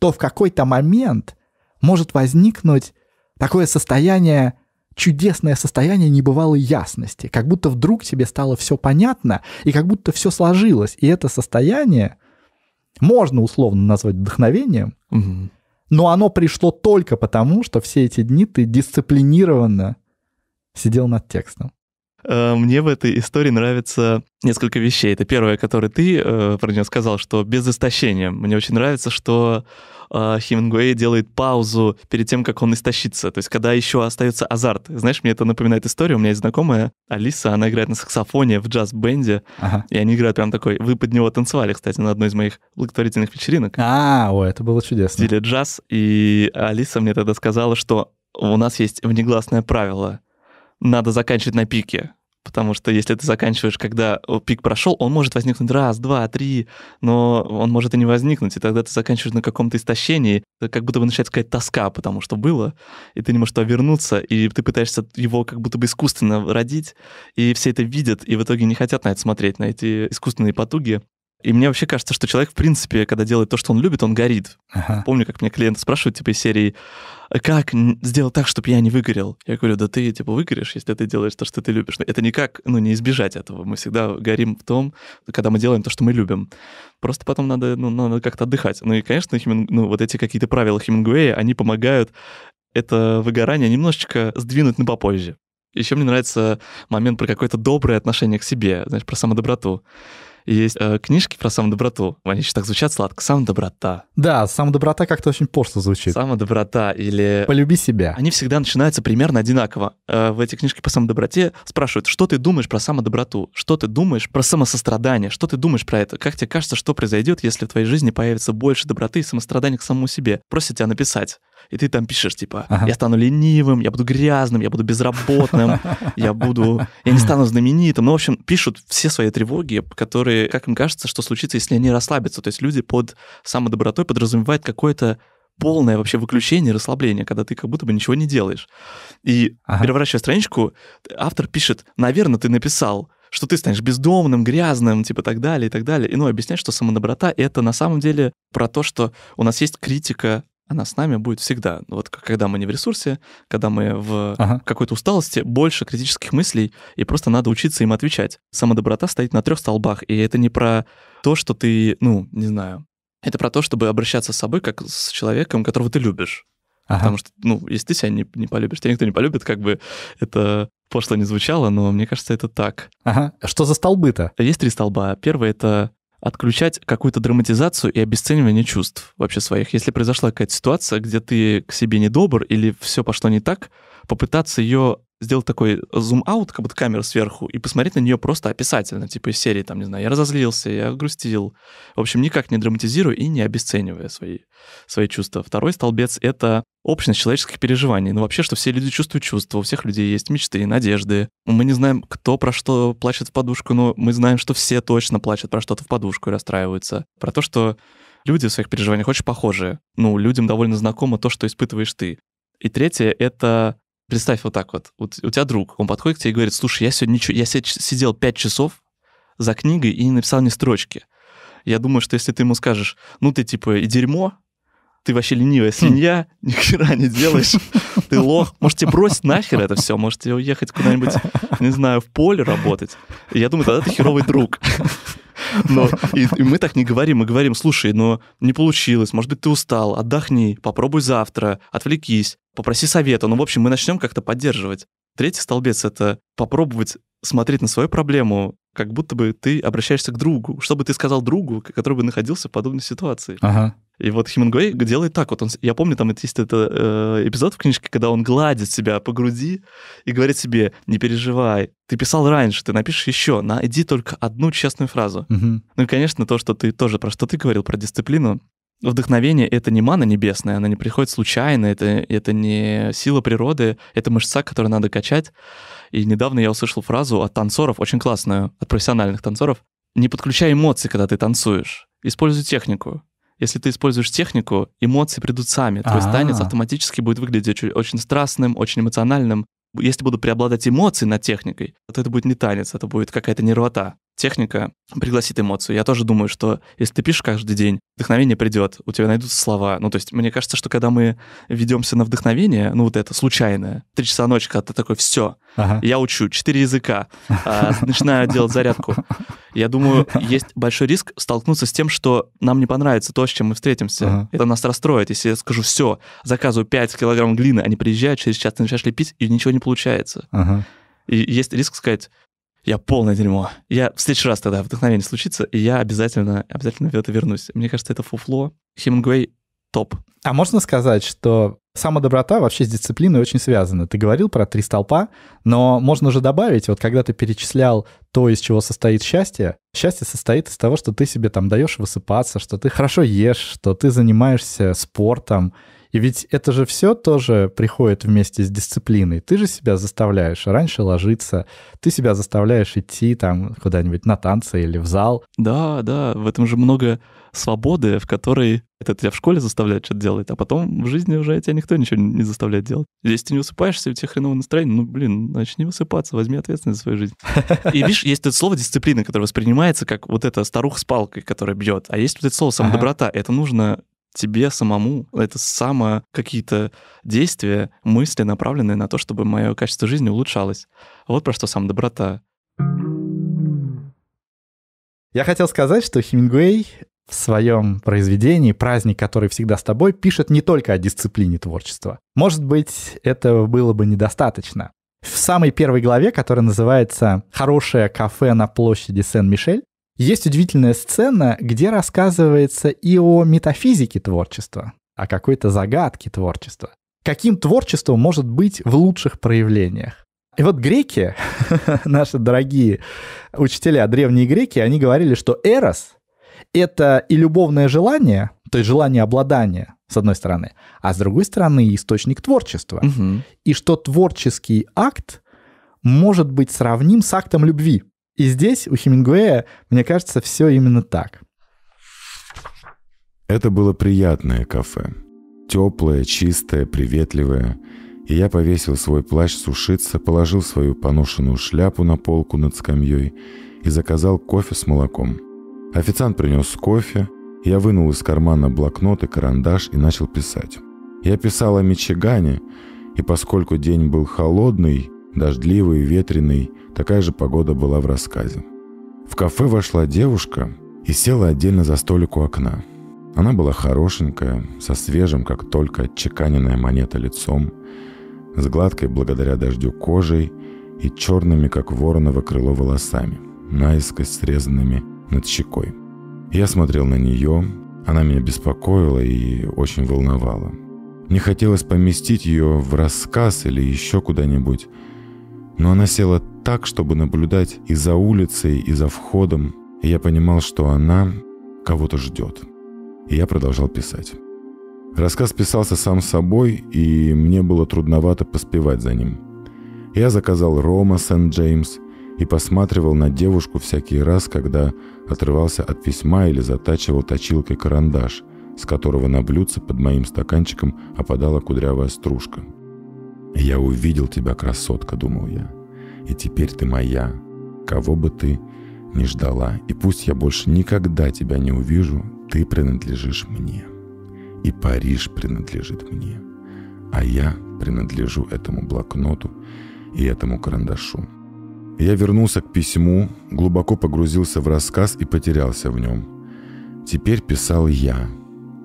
то в какой-то момент – может возникнуть такое состояние, чудесное состояние небывалой ясности, как будто вдруг тебе стало все понятно, и как будто все сложилось. И это состояние можно условно назвать вдохновением, угу. но оно пришло только потому, что все эти дни ты дисциплинированно сидел над текстом. Э, мне в этой истории нравится несколько вещей. Это первое, которое ты э, про нее сказал, что без истощения. Мне очень нравится, что э, Хемингуэй делает паузу перед тем, как он истощится. То есть, когда еще остается азарт. Знаешь, мне это напоминает историю. У меня есть знакомая Алиса, она играет на саксофоне в джаз-бенде. Ага. И они играют прям такой... Вы под него танцевали, кстати, на одной из моих благотворительных вечеринок. А, ой, это было чудесно. В стиле джаз. И Алиса мне тогда сказала, что у нас есть внегласное правило — надо заканчивать на пике. Потому что если ты заканчиваешь, когда пик прошел, он может возникнуть раз, два, три, но он может и не возникнуть. И тогда ты заканчиваешь на каком-то истощении, как будто бы начинается какая-то тоска, потому что было, и ты не можешь туда вернуться, и ты пытаешься его как будто бы искусственно родить, и все это видят, и в итоге не хотят на это смотреть, на эти искусственные потуги. И мне вообще кажется, что человек, в принципе, когда делает то, что он любит, он горит. Ага. Помню, как меня клиенты спрашивают, типа, из серии, «А как сделать так, чтобы я не выгорел? Я говорю, да ты, типа, выгоришь, если ты делаешь то, что ты любишь. Но это никак, ну, не избежать этого. Мы всегда горим в том, когда мы делаем то, что мы любим. Просто потом надо, ну, надо как-то отдыхать. Ну и, конечно, Хеминг... ну, вот эти какие-то правила Хемингуэя, они помогают это выгорание немножечко сдвинуть на попозже. Еще мне нравится момент про какое-то доброе отношение к себе, знаешь, про самодоброту есть э, книжки про самодоброту. Они еще так звучат сладко. Самодоброта. Да, самодоброта как-то очень пошло звучит. Самодоброта или... Полюби себя. Они всегда начинаются примерно одинаково. Э, в эти книжки по самодоброте спрашивают, что ты думаешь про самодоброту? Что ты думаешь про самосострадание? Что ты думаешь про это? Как тебе кажется, что произойдет, если в твоей жизни появится больше доброты и самострадания к самому себе? Просят тебя написать и ты там пишешь, типа, ага. я стану ленивым, я буду грязным, я буду безработным, *laughs* я буду, я не стану знаменитым. Ну, в общем, пишут все свои тревоги, которые, как им кажется, что случится, если они расслабятся. То есть люди под самодобротой подразумевают какое-то полное вообще выключение, расслабление, когда ты как будто бы ничего не делаешь. И ага. переворачивая страничку, автор пишет, наверное, ты написал, что ты станешь бездомным, грязным, типа так далее и так далее. И, ну, объяснять, что самодоброта это на самом деле про то, что у нас есть критика она с нами будет всегда. Ну, вот когда мы не в ресурсе, когда мы в ага. какой-то усталости, больше критических мыслей, и просто надо учиться им отвечать. самодоброта стоит на трех столбах, и это не про то, что ты, ну, не знаю, это про то, чтобы обращаться с собой как с человеком, которого ты любишь. Ага. Потому что, ну, если ты себя не, не полюбишь, тебя никто не полюбит, как бы это пошло не звучало, но мне кажется, это так. Ага. Что за столбы-то? Есть три столба. Первый — это отключать какую-то драматизацию и обесценивание чувств вообще своих. Если произошла какая-то ситуация, где ты к себе недобр или все пошло не так, попытаться ее сделать такой зум-аут, как будто камера сверху, и посмотреть на нее просто описательно, типа из серии, там, не знаю, я разозлился, я грустил. В общем, никак не драматизируя и не обесценивая свои, свои чувства. Второй столбец — это общность человеческих переживаний. Ну, вообще, что все люди чувствуют чувства, у всех людей есть мечты, и надежды. Мы не знаем, кто про что плачет в подушку, но мы знаем, что все точно плачут про что-то в подушку и расстраиваются. Про то, что люди в своих переживаниях очень похожи. Ну, людям довольно знакомо то, что испытываешь ты. И третье — это представь вот так вот, вот у тебя друг, он подходит к тебе и говорит, слушай, я сегодня ничего, я сидел 5 часов за книгой и не написал ни строчки. Я думаю, что если ты ему скажешь, ну ты типа и дерьмо, ты вообще ленивая хм. свинья, *laughs* ни хера не делаешь, ты лох. тебе бросить нахер это все, тебе уехать куда-нибудь, не знаю, в поле работать. И я думаю, тогда ты херовый друг. Но и, и мы так не говорим, мы говорим, слушай, но не получилось, может быть, ты устал, отдохни, попробуй завтра, отвлекись попроси совета. Ну, в общем, мы начнем как-то поддерживать. Третий столбец — это попробовать смотреть на свою проблему, как будто бы ты обращаешься к другу, чтобы ты сказал другу, который бы находился в подобной ситуации. Ага. И вот Хемингуэй делает так вот. Он, я помню, там есть этот э, эпизод в книжке, когда он гладит себя по груди и говорит себе, не переживай, ты писал раньше, ты напишешь еще, найди только одну честную фразу. Угу. Ну и, конечно, то, что ты тоже, про что ты говорил, про дисциплину, вдохновение — это не мана небесная, она не приходит случайно, это, это не сила природы, это мышца, которую надо качать. И недавно я услышал фразу от танцоров, очень классную, от профессиональных танцоров. «Не подключай эмоции, когда ты танцуешь, используй технику». Если ты используешь технику, эмоции придут сами. То есть а. танец автоматически будет выглядеть очень страстным, очень эмоциональным. Если будут преобладать эмоции над техникой, то это будет не танец, это будет какая-то нервота техника пригласит эмоцию. Я тоже думаю, что если ты пишешь каждый день, вдохновение придет, у тебя найдутся слова. Ну, то есть, мне кажется, что когда мы ведемся на вдохновение, ну, вот это случайное, три часа ночи, когда ты такой, все, ага. я учу четыре языка, а, *laughs* начинаю делать зарядку. Я думаю, есть большой риск столкнуться с тем, что нам не понравится то, с чем мы встретимся. Это нас расстроит. Если я скажу, все, заказываю 5 килограмм глины, они приезжают, через час ты начинаешь лепить, и ничего не получается. И есть риск сказать, я полное дерьмо. Я в следующий раз тогда вдохновение случится, и я обязательно, обязательно в это вернусь. Мне кажется, это фуфло. Хемингуэй топ. А можно сказать, что сама доброта вообще с дисциплиной очень связана? Ты говорил про три столпа, но можно же добавить, вот когда ты перечислял то, из чего состоит счастье, счастье состоит из того, что ты себе там даешь высыпаться, что ты хорошо ешь, что ты занимаешься спортом, и ведь это же все тоже приходит вместе с дисциплиной. Ты же себя заставляешь раньше ложиться, ты себя заставляешь идти там куда-нибудь на танцы или в зал. Да, да, в этом же много свободы, в которой это тебя в школе заставляют что-то делать, а потом в жизни уже тебя никто ничего не заставляет делать. Если ты не высыпаешься, у тебя хреновое настроение, ну, блин, начни высыпаться, возьми ответственность за свою жизнь. И *laughs* видишь, есть это слово дисциплина, которое воспринимается как вот эта старуха с палкой, которая бьет, а есть вот это слово самодоброта. Это нужно тебе самому. Это самое какие-то действия, мысли, направленные на то, чтобы мое качество жизни улучшалось. Вот про что сам доброта. Я хотел сказать, что Хемингуэй в своем произведении «Праздник, который всегда с тобой» пишет не только о дисциплине творчества. Может быть, этого было бы недостаточно. В самой первой главе, которая называется «Хорошее кафе на площади Сен-Мишель», есть удивительная сцена, где рассказывается и о метафизике творчества, о какой-то загадке творчества. Каким творчеством может быть в лучших проявлениях? И вот греки, *laughs* наши дорогие учителя, древние греки, они говорили, что эрос — это и любовное желание, то есть желание обладания, с одной стороны, а с другой стороны источник творчества. Угу. И что творческий акт может быть сравним с актом любви. И здесь у Хемингуэя, мне кажется, все именно так. Это было приятное кафе. Теплое, чистое, приветливое. И я повесил свой плащ сушиться, положил свою поношенную шляпу на полку над скамьей и заказал кофе с молоком. Официант принес кофе, я вынул из кармана блокнот и карандаш и начал писать. Я писал о Мичигане, и поскольку день был холодный, дождливый и ветреный, такая же погода была в рассказе. В кафе вошла девушка и села отдельно за столик у окна. Она была хорошенькая, со свежим, как только отчеканенная монета лицом, с гладкой благодаря дождю кожей и черными, как вороново крыло, волосами, наискось срезанными над щекой. Я смотрел на нее, она меня беспокоила и очень волновала. Мне хотелось поместить ее в рассказ или еще куда-нибудь, но она села так, чтобы наблюдать и за улицей, и за входом. И я понимал, что она кого-то ждет. И я продолжал писать. Рассказ писался сам собой, и мне было трудновато поспевать за ним. Я заказал Рома Сент-Джеймс и посматривал на девушку всякий раз, когда отрывался от письма или затачивал точилкой карандаш, с которого на блюдце под моим стаканчиком опадала кудрявая стружка – «Я увидел тебя, красотка», — думал я, — «и теперь ты моя, кого бы ты ни ждала, и пусть я больше никогда тебя не увижу, ты принадлежишь мне, и Париж принадлежит мне, а я принадлежу этому блокноту и этому карандашу». Я вернулся к письму, глубоко погрузился в рассказ и потерялся в нем. Теперь писал я.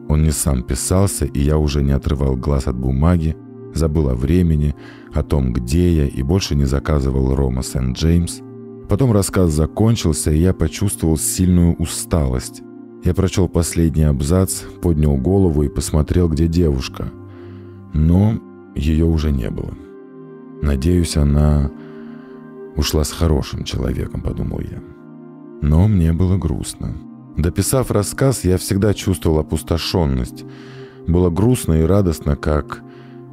Он не сам писался, и я уже не отрывал глаз от бумаги, Забыл о времени, о том, где я, и больше не заказывал Рома Сент-Джеймс. Потом рассказ закончился, и я почувствовал сильную усталость. Я прочел последний абзац, поднял голову и посмотрел, где девушка. Но ее уже не было. Надеюсь, она ушла с хорошим человеком, подумал я. Но мне было грустно. Дописав рассказ, я всегда чувствовал опустошенность. Было грустно и радостно, как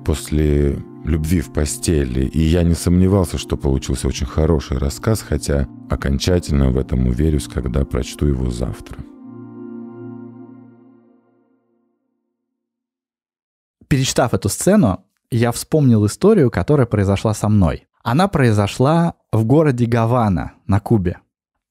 после любви в постели, и я не сомневался, что получился очень хороший рассказ, хотя окончательно в этом уверюсь, когда прочту его завтра. Перечитав эту сцену, я вспомнил историю, которая произошла со мной. Она произошла в городе Гавана на Кубе.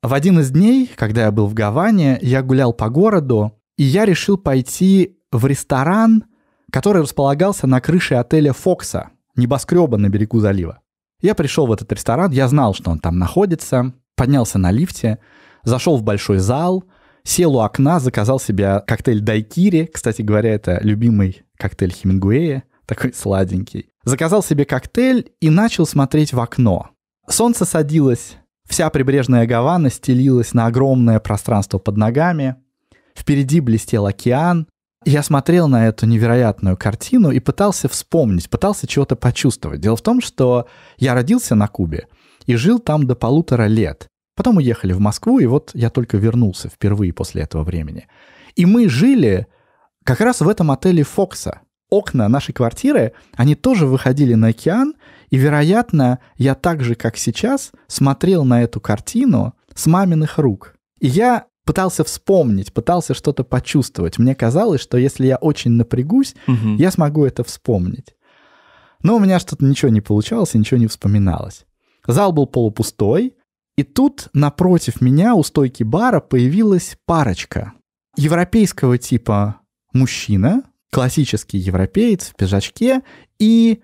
В один из дней, когда я был в Гаване, я гулял по городу, и я решил пойти в ресторан – который располагался на крыше отеля «Фокса», небоскреба на берегу залива. Я пришел в этот ресторан, я знал, что он там находится, поднялся на лифте, зашел в большой зал, сел у окна, заказал себе коктейль «Дайкири», кстати говоря, это любимый коктейль Хемингуэя, *laughs* такой сладенький. Заказал себе коктейль и начал смотреть в окно. Солнце садилось, вся прибрежная Гавана стелилась на огромное пространство под ногами, впереди блестел океан, я смотрел на эту невероятную картину и пытался вспомнить, пытался чего-то почувствовать. Дело в том, что я родился на Кубе и жил там до полутора лет. Потом уехали в Москву, и вот я только вернулся впервые после этого времени. И мы жили как раз в этом отеле Фокса. Окна нашей квартиры, они тоже выходили на океан, и, вероятно, я так же, как сейчас, смотрел на эту картину с маминых рук. И я пытался вспомнить, пытался что-то почувствовать. Мне казалось, что если я очень напрягусь, угу. я смогу это вспомнить. Но у меня что-то ничего не получалось, ничего не вспоминалось. Зал был полупустой, и тут напротив меня у стойки бара появилась парочка. Европейского типа мужчина, классический европеец в пижачке, и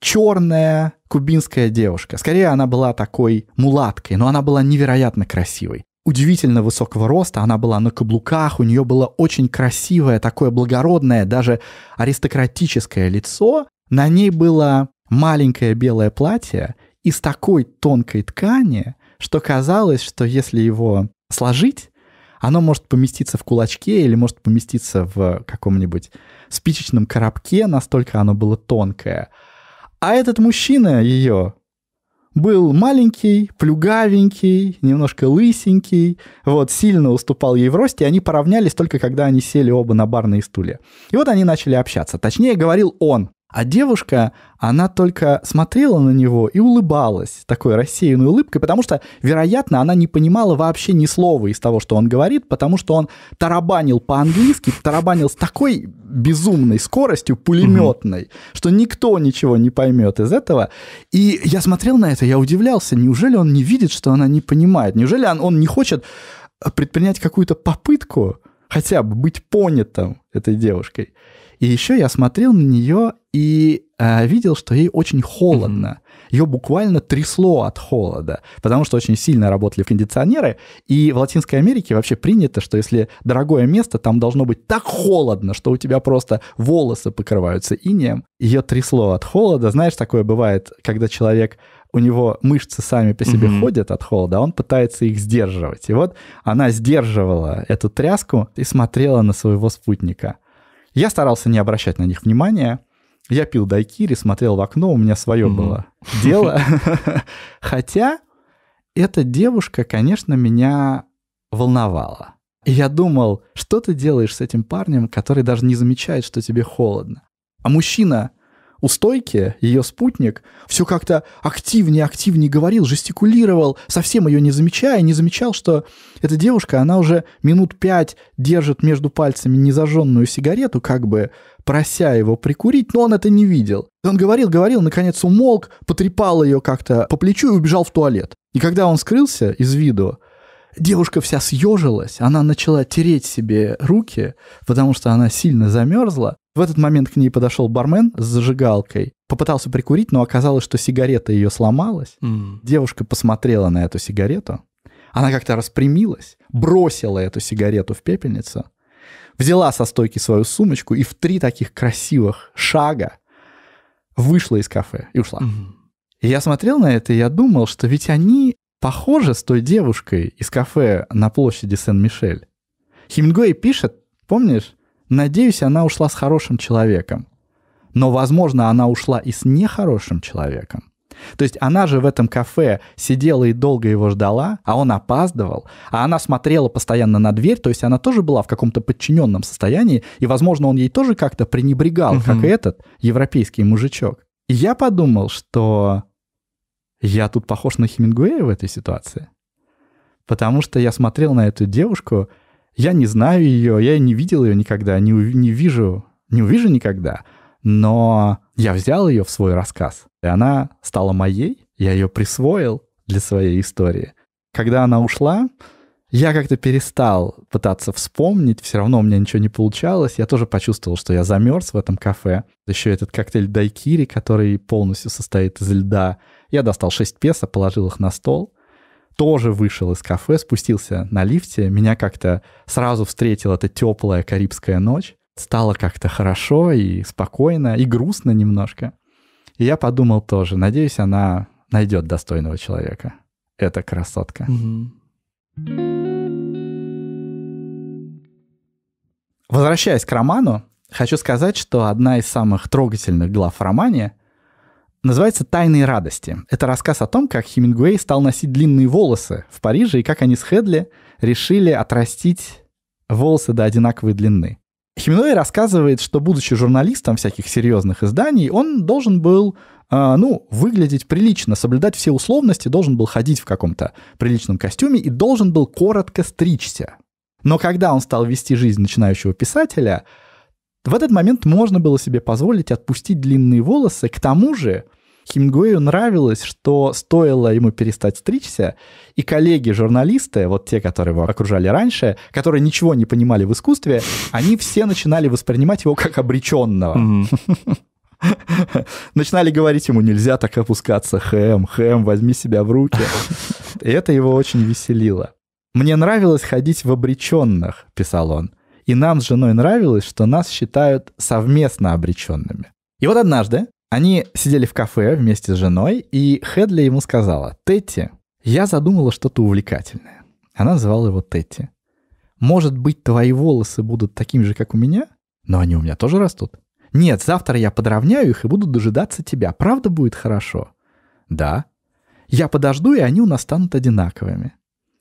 черная кубинская девушка. Скорее, она была такой мулаткой, но она была невероятно красивой удивительно высокого роста, она была на каблуках, у нее было очень красивое, такое благородное, даже аристократическое лицо. На ней было маленькое белое платье из такой тонкой ткани, что казалось, что если его сложить, оно может поместиться в кулачке или может поместиться в каком-нибудь спичечном коробке, настолько оно было тонкое. А этот мужчина ее был маленький, плюгавенький, немножко лысенький, вот, сильно уступал ей в росте, и они поравнялись только когда они сели оба на барные стулья. И вот они начали общаться. Точнее, говорил он, а девушка, она только смотрела на него и улыбалась такой рассеянной улыбкой, потому что, вероятно, она не понимала вообще ни слова из того, что он говорит, потому что он тарабанил по-английски, тарабанил с такой безумной скоростью, пулеметной, угу. что никто ничего не поймет из этого. И я смотрел на это, я удивлялся, неужели он не видит, что она не понимает? Неужели он, он не хочет предпринять какую-то попытку хотя бы быть понятым этой девушкой? И еще я смотрел на нее и э, видел, что ей очень холодно. Ее буквально трясло от холода, потому что очень сильно работали кондиционеры. И в Латинской Америке вообще принято, что если дорогое место, там должно быть так холодно, что у тебя просто волосы покрываются инеем. Ее трясло от холода. Знаешь, такое бывает, когда человек у него мышцы сами по себе mm-hmm. ходят от холода, а он пытается их сдерживать. И вот она сдерживала эту тряску и смотрела на своего спутника. Я старался не обращать на них внимания. Я пил дайкири, смотрел в окно, у меня свое угу. было дело. *laughs* Хотя эта девушка, конечно, меня волновала. И я думал, что ты делаешь с этим парнем, который даже не замечает, что тебе холодно. А мужчина, у стойки ее спутник все как-то активнее, активнее говорил, жестикулировал, совсем ее не замечая, не замечал, что эта девушка, она уже минут пять держит между пальцами незажженную сигарету, как бы прося его прикурить, но он это не видел. Он говорил, говорил, наконец умолк, потрепал ее как-то по плечу и убежал в туалет. И когда он скрылся из виду, Девушка вся съежилась, она начала тереть себе руки, потому что она сильно замерзла, в этот момент к ней подошел бармен с зажигалкой, попытался прикурить, но оказалось, что сигарета ее сломалась. Mm. Девушка посмотрела на эту сигарету, она как-то распрямилась, бросила эту сигарету в пепельницу, взяла со стойки свою сумочку и в три таких красивых шага вышла из кафе и ушла. mm И я смотрел на это, и я думал, что ведь они похожи с той девушкой из кафе на площади Сен-Мишель. Хемингуэй пишет, помнишь, Надеюсь, она ушла с хорошим человеком. Но, возможно, она ушла и с нехорошим человеком. То есть она же в этом кафе сидела и долго его ждала, а он опаздывал, а она смотрела постоянно на дверь, то есть она тоже была в каком-то подчиненном состоянии, и, возможно, он ей тоже как-то пренебрегал, угу. как и этот европейский мужичок. И я подумал, что я тут похож на Хемингуэя в этой ситуации, потому что я смотрел на эту девушку я не знаю ее, я не видел ее никогда, не, не вижу, не увижу никогда. Но я взял ее в свой рассказ, и она стала моей, я ее присвоил для своей истории. Когда она ушла, я как-то перестал пытаться вспомнить, все равно у меня ничего не получалось. Я тоже почувствовал, что я замерз в этом кафе. Еще этот коктейль дайкири, который полностью состоит из льда. Я достал 6 песо, положил их на стол тоже вышел из кафе, спустился на лифте. Меня как-то сразу встретила эта теплая карибская ночь. Стало как-то хорошо и спокойно, и грустно немножко. И я подумал тоже, надеюсь, она найдет достойного человека. Эта красотка. Угу. Возвращаясь к роману, хочу сказать, что одна из самых трогательных глав в романе Называется «Тайные радости». Это рассказ о том, как Хемингуэй стал носить длинные волосы в Париже и как они с Хедли решили отрастить волосы до одинаковой длины. Хемингуэй рассказывает, что, будучи журналистом всяких серьезных изданий, он должен был, а, ну, выглядеть прилично, соблюдать все условности, должен был ходить в каком-то приличном костюме и должен был коротко стричься. Но когда он стал вести жизнь начинающего писателя – в этот момент можно было себе позволить отпустить длинные волосы. К тому же Хемингуэю нравилось, что стоило ему перестать стричься, и коллеги-журналисты, вот те, которые его окружали раньше, которые ничего не понимали в искусстве, они все начинали воспринимать его как обреченного. *laughs* Начинали говорить ему, нельзя так опускаться, Хэм, Хэм, возьми себя в руки. И это его очень веселило. «Мне нравилось ходить в обреченных», — писал он. И нам с женой нравилось, что нас считают совместно обреченными. И вот однажды они сидели в кафе вместе с женой, и Хедли ему сказала, «Тетти, я задумала что-то увлекательное». Она называла его Тетти. «Может быть, твои волосы будут такими же, как у меня? Но они у меня тоже растут. Нет, завтра я подровняю их и буду дожидаться тебя. Правда будет хорошо?» «Да». «Я подожду, и они у нас станут одинаковыми».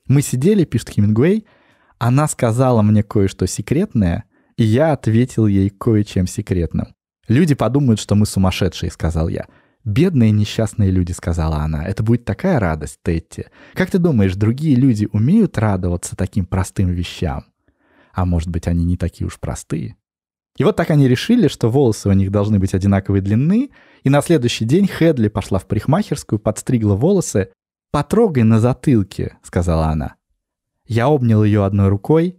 Мы сидели, пишет Хемингуэй, она сказала мне кое-что секретное, и я ответил ей кое-чем секретным. Люди подумают, что мы сумасшедшие, сказал я. «Бедные несчастные люди», — сказала она. «Это будет такая радость, Тетти. Как ты думаешь, другие люди умеют радоваться таким простым вещам? А может быть, они не такие уж простые?» И вот так они решили, что волосы у них должны быть одинаковой длины, и на следующий день Хедли пошла в парикмахерскую, подстригла волосы. «Потрогай на затылке», — сказала она. Я обнял ее одной рукой,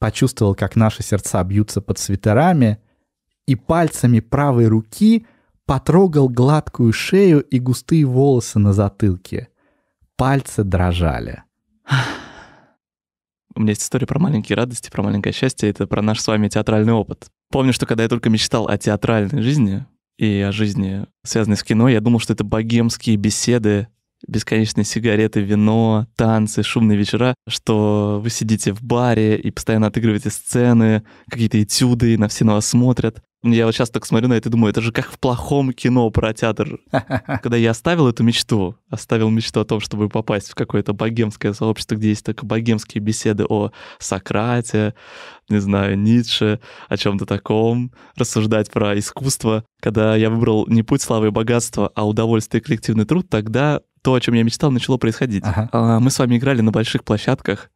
почувствовал, как наши сердца бьются под свитерами, и пальцами правой руки потрогал гладкую шею и густые волосы на затылке. Пальцы дрожали. У меня есть история про маленькие радости, про маленькое счастье. Это про наш с вами театральный опыт. Помню, что когда я только мечтал о театральной жизни и о жизни, связанной с кино, я думал, что это богемские беседы бесконечные сигареты, вино, танцы, шумные вечера, что вы сидите в баре и постоянно отыгрываете сцены, какие-то этюды, на все на вас смотрят. Я вот сейчас так смотрю на это и думаю, это же как в плохом кино про театр. *laughs* Когда я оставил эту мечту, оставил мечту о том, чтобы попасть в какое-то богемское сообщество, где есть только богемские беседы о Сократе, не знаю, Ницше, о чем-то таком, рассуждать про искусство. Когда я выбрал не путь славы и богатства, а удовольствие и коллективный труд, тогда то, о чем я мечтал, начало происходить. Ага. А, мы с вами играли на больших площадках,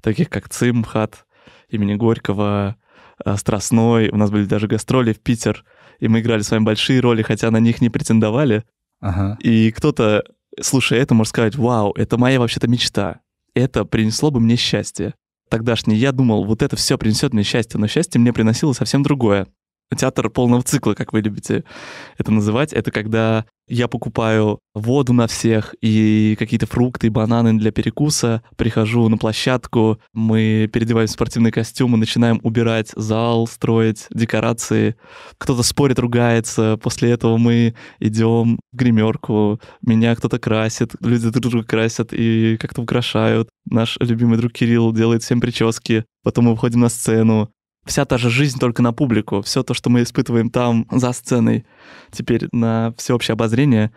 таких как ЦИМ, ХАТ, имени Горького, э, Страстной. У нас были даже гастроли в Питер, и мы играли с вами большие роли, хотя на них не претендовали. Ага. И кто-то, слушая это, может сказать, вау, это моя вообще-то мечта. Это принесло бы мне счастье. Тогдашний я думал, вот это все принесет мне счастье, но счастье мне приносило совсем другое театр полного цикла, как вы любите это называть. Это когда я покупаю воду на всех и какие-то фрукты, бананы для перекуса, прихожу на площадку, мы переодеваем спортивные костюмы, начинаем убирать зал, строить декорации. Кто-то спорит, ругается, после этого мы идем в гримерку, меня кто-то красит, люди друг друга красят и как-то украшают. Наш любимый друг Кирилл делает всем прически, потом мы выходим на сцену, вся та же жизнь только на публику. Все то, что мы испытываем там за сценой, теперь на всеобщее обозрение.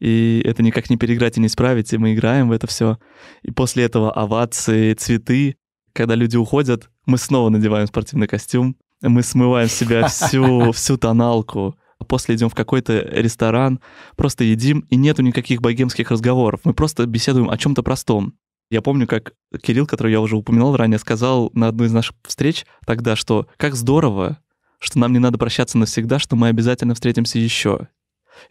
И это никак не переиграть и не исправить, и мы играем в это все. И после этого овации, цветы. Когда люди уходят, мы снова надеваем спортивный костюм, мы смываем с себя всю, *laughs* всю тоналку, а после идем в какой-то ресторан, просто едим, и нету никаких богемских разговоров. Мы просто беседуем о чем-то простом. Я помню, как Кирилл, который я уже упоминал ранее, сказал на одной из наших встреч тогда, что как здорово, что нам не надо прощаться навсегда, что мы обязательно встретимся еще.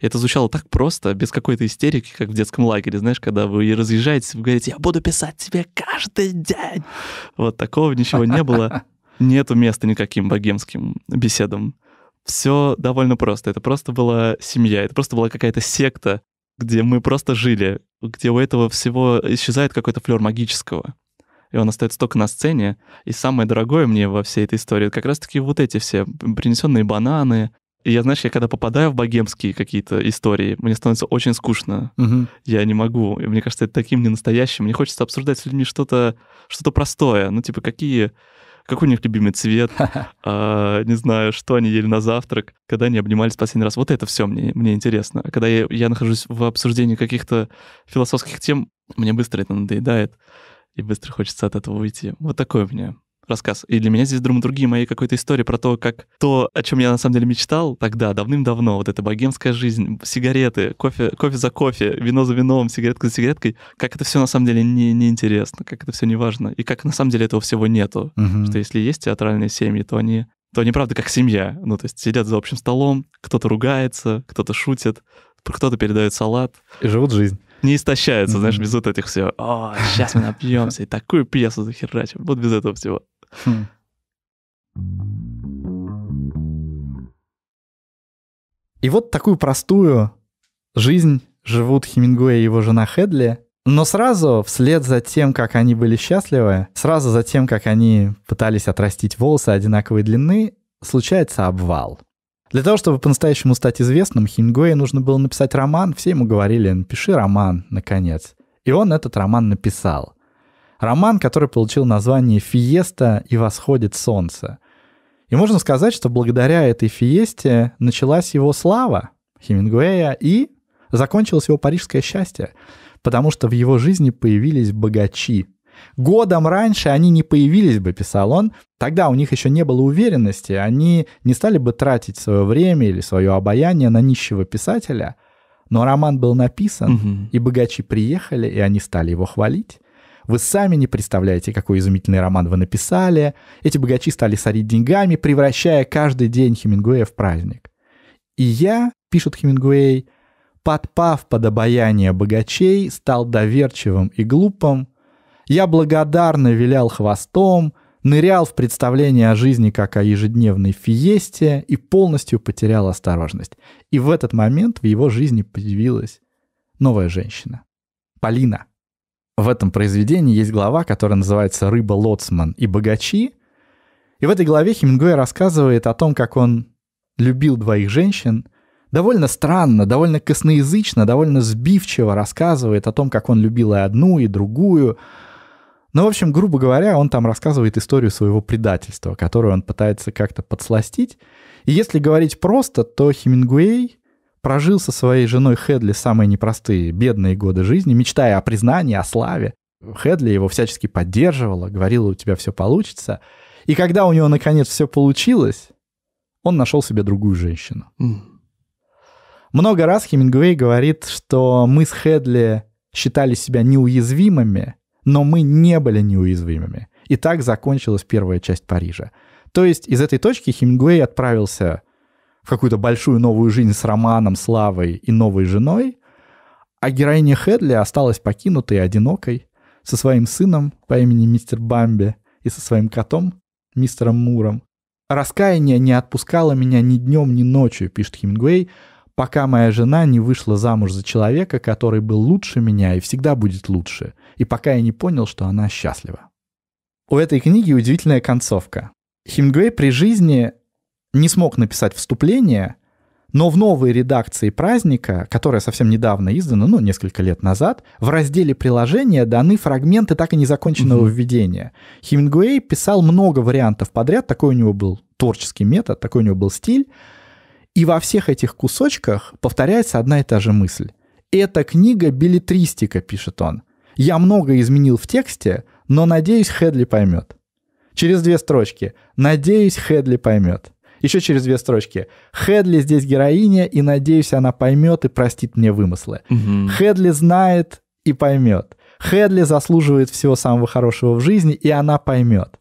И это звучало так просто, без какой-то истерики, как в детском лагере, знаешь, когда вы разъезжаетесь, вы говорите, я буду писать тебе каждый день. Вот такого ничего не было. *laughs* Нету места никаким богемским беседам. Все довольно просто. Это просто была семья, это просто была какая-то секта, где мы просто жили, где у этого всего исчезает какой-то флер магического. И он остается только на сцене. И самое дорогое мне во всей этой истории как раз-таки вот эти все принесенные бананы. И я, знаешь, я когда попадаю в богемские какие-то истории, мне становится очень скучно. Угу. Я не могу. И мне кажется, это таким ненастоящим. Мне хочется обсуждать с людьми что-то что простое. Ну, типа, какие какой у них любимый цвет, *laughs* а, не знаю, что они ели на завтрак, когда они обнимались последний раз. Вот это все мне, мне интересно. Когда я, я нахожусь в обсуждении каких-то философских тем, мне быстро это надоедает, и быстро хочется от этого уйти. Вот такое у меня рассказ. И для меня здесь драматургия моей какой-то истории про то, как то, о чем я на самом деле мечтал тогда, давным-давно, вот эта богемская жизнь, сигареты, кофе, кофе за кофе, вино за вином, сигаретка за сигареткой, как это все на самом деле не, не интересно, как это все не важно, и как на самом деле этого всего нету. Угу. Что если есть театральные семьи, то они то они правда как семья. Ну, то есть сидят за общим столом, кто-то ругается, кто-то шутит, кто-то передает салат. И живут жизнь не истощаются, знаешь, без вот этих все О, сейчас мы напьемся и такую пьесу захерачим. Вот без этого всего. Хм. И вот такую простую жизнь живут Хемингуэй и его жена Хедли. Но сразу, вслед за тем, как они были счастливы, сразу за тем, как они пытались отрастить волосы одинаковой длины, случается обвал. Для того, чтобы по-настоящему стать известным, Хемингуэю нужно было написать роман. Все ему говорили, напиши роман, наконец. И он этот роман написал. Роман, который получил название «Фиеста и восходит солнце». И можно сказать, что благодаря этой фиесте началась его слава Хемингуэя и закончилось его парижское счастье, потому что в его жизни появились богачи. Годом раньше они не появились бы, писал он, тогда у них еще не было уверенности, они не стали бы тратить свое время или свое обаяние на нищего писателя, но роман был написан, угу. и богачи приехали, и они стали его хвалить. Вы сами не представляете, какой изумительный роман вы написали. Эти богачи стали сорить деньгами, превращая каждый день Хемингуэя в праздник. И я, пишет Хемингуэй, подпав под обаяние богачей, стал доверчивым и глупым. Я благодарно вилял хвостом, нырял в представление о жизни как о ежедневной фиесте и полностью потерял осторожность. И в этот момент в его жизни появилась новая женщина. Полина в этом произведении есть глава, которая называется «Рыба, лоцман и богачи». И в этой главе Хемингуэй рассказывает о том, как он любил двоих женщин. Довольно странно, довольно косноязычно, довольно сбивчиво рассказывает о том, как он любил и одну, и другую. Ну, в общем, грубо говоря, он там рассказывает историю своего предательства, которую он пытается как-то подсластить. И если говорить просто, то Хемингуэй прожил со своей женой Хедли самые непростые, бедные годы жизни, мечтая о признании, о славе. Хедли его всячески поддерживала, говорила, у тебя все получится. И когда у него наконец все получилось, он нашел себе другую женщину. Mm. Много раз Хемингуэй говорит, что мы с Хедли считали себя неуязвимыми, но мы не были неуязвимыми. И так закончилась первая часть Парижа. То есть из этой точки Хемингуэй отправился в какую-то большую новую жизнь с романом, славой и новой женой, а героиня Хедли осталась покинутой и одинокой со своим сыном по имени мистер Бамби и со своим котом мистером Муром. «Раскаяние не отпускало меня ни днем, ни ночью», — пишет Хемингуэй, «пока моя жена не вышла замуж за человека, который был лучше меня и всегда будет лучше, и пока я не понял, что она счастлива». У этой книги удивительная концовка. Хемингуэй при жизни не смог написать вступление, но в новой редакции праздника, которая совсем недавно издана, ну, несколько лет назад, в разделе приложения даны фрагменты так и незаконченного угу. введения. Хемингуэй писал много вариантов подряд, такой у него был творческий метод, такой у него был стиль. И во всех этих кусочках повторяется одна и та же мысль. «Эта книга — билетристика», — пишет он. «Я много изменил в тексте, но, надеюсь, Хедли поймет». Через две строчки. «Надеюсь, Хедли поймет». Еще через две строчки. Хедли здесь героиня, и надеюсь, она поймет и простит мне вымыслы. Угу. Хедли знает и поймет. Хедли заслуживает всего самого хорошего в жизни, и она поймет.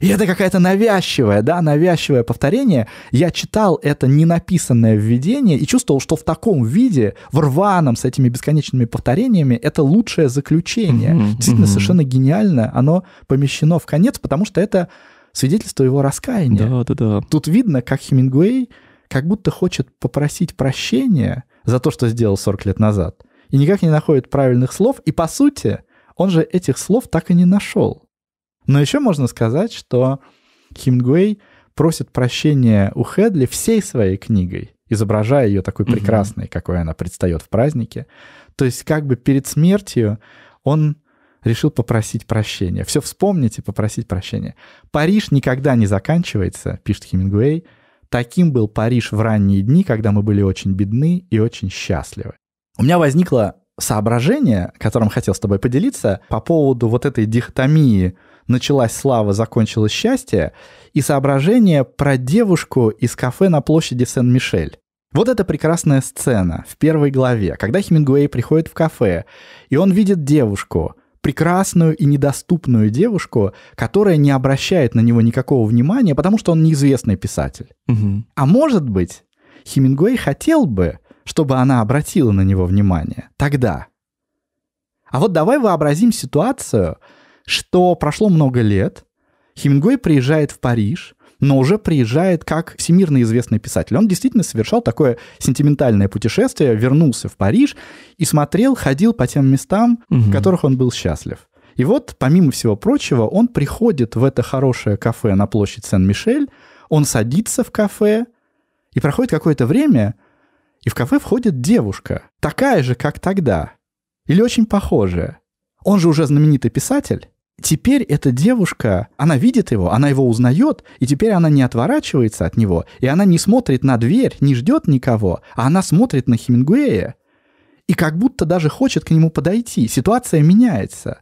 И это какая-то навязчивая, да, навязчивое повторение. Я читал это ненаписанное введение и чувствовал, что в таком виде, в рваном с этими бесконечными повторениями, это лучшее заключение. mm Действительно, mm совершенно гениально оно помещено в конец, потому что это свидетельство его раскаяния. Да, да, да. Тут видно, как Хемингуэй как будто хочет попросить прощения за то, что сделал 40 лет назад, и никак не находит правильных слов, и по сути он же этих слов так и не нашел. Но еще можно сказать, что Хемингуэй просит прощения у Хедли всей своей книгой, изображая ее такой прекрасной, какой она предстает в празднике. То есть как бы перед смертью он решил попросить прощения. Все вспомнить и попросить прощения. «Париж никогда не заканчивается», — пишет Хемингуэй. «Таким был Париж в ранние дни, когда мы были очень бедны и очень счастливы». У меня возникло соображение, которым хотел с тобой поделиться, по поводу вот этой дихотомии «началась слава, закончилось счастье» и соображение про девушку из кафе на площади Сен-Мишель. Вот эта прекрасная сцена в первой главе, когда Хемингуэй приходит в кафе, и он видит девушку, прекрасную и недоступную девушку, которая не обращает на него никакого внимания, потому что он неизвестный писатель. Угу. А может быть, Хемингуэй хотел бы, чтобы она обратила на него внимание тогда. А вот давай вообразим ситуацию, что прошло много лет, Хемингуэй приезжает в Париж, но уже приезжает как всемирно известный писатель. Он действительно совершал такое сентиментальное путешествие, вернулся в Париж и смотрел, ходил по тем местам, угу. в которых он был счастлив. И вот, помимо всего прочего, он приходит в это хорошее кафе на площадь Сен-Мишель, он садится в кафе, и проходит какое-то время, и в кафе входит девушка, такая же, как тогда, или очень похожая. Он же уже знаменитый писатель, Теперь эта девушка, она видит его, она его узнает, и теперь она не отворачивается от него, и она не смотрит на дверь, не ждет никого, а она смотрит на Хемингуэя. И как будто даже хочет к нему подойти. Ситуация меняется.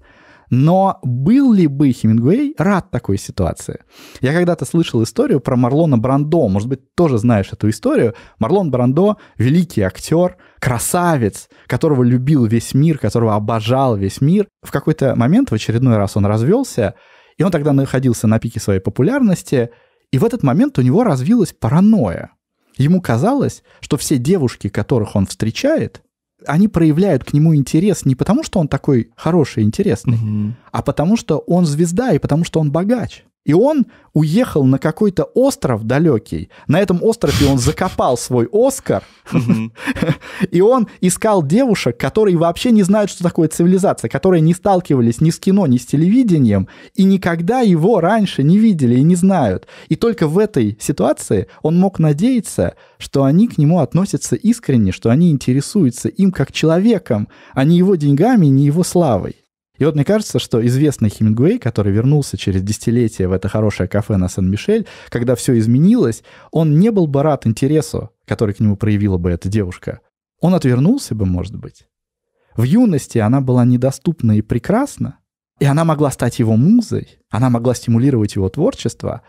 Но был ли бы Хемингуэй рад такой ситуации? Я когда-то слышал историю про Марлона Брандо. Может быть, тоже знаешь эту историю. Марлон Брандо — великий актер, красавец, которого любил весь мир, которого обожал весь мир. В какой-то момент, в очередной раз он развелся, и он тогда находился на пике своей популярности, и в этот момент у него развилась паранойя. Ему казалось, что все девушки, которых он встречает, они проявляют к нему интерес не потому, что он такой хороший, интересный, угу. а потому, что он звезда и потому, что он богач. И он уехал на какой-то остров далекий. На этом острове он закопал свой Оскар. И он искал девушек, которые вообще не знают, что такое цивилизация, которые не сталкивались ни с кино, ни с телевидением, и никогда его раньше не видели и не знают. И только в этой ситуации он мог надеяться, что они к нему относятся искренне, что они интересуются им как человеком, а не его деньгами, не его славой. И вот мне кажется, что известный Хемингуэй, который вернулся через десятилетие в это хорошее кафе на Сен-Мишель, когда все изменилось, он не был бы рад интересу, который к нему проявила бы эта девушка. Он отвернулся бы, может быть. В юности она была недоступна и прекрасна, и она могла стать его музой, она могла стимулировать его творчество,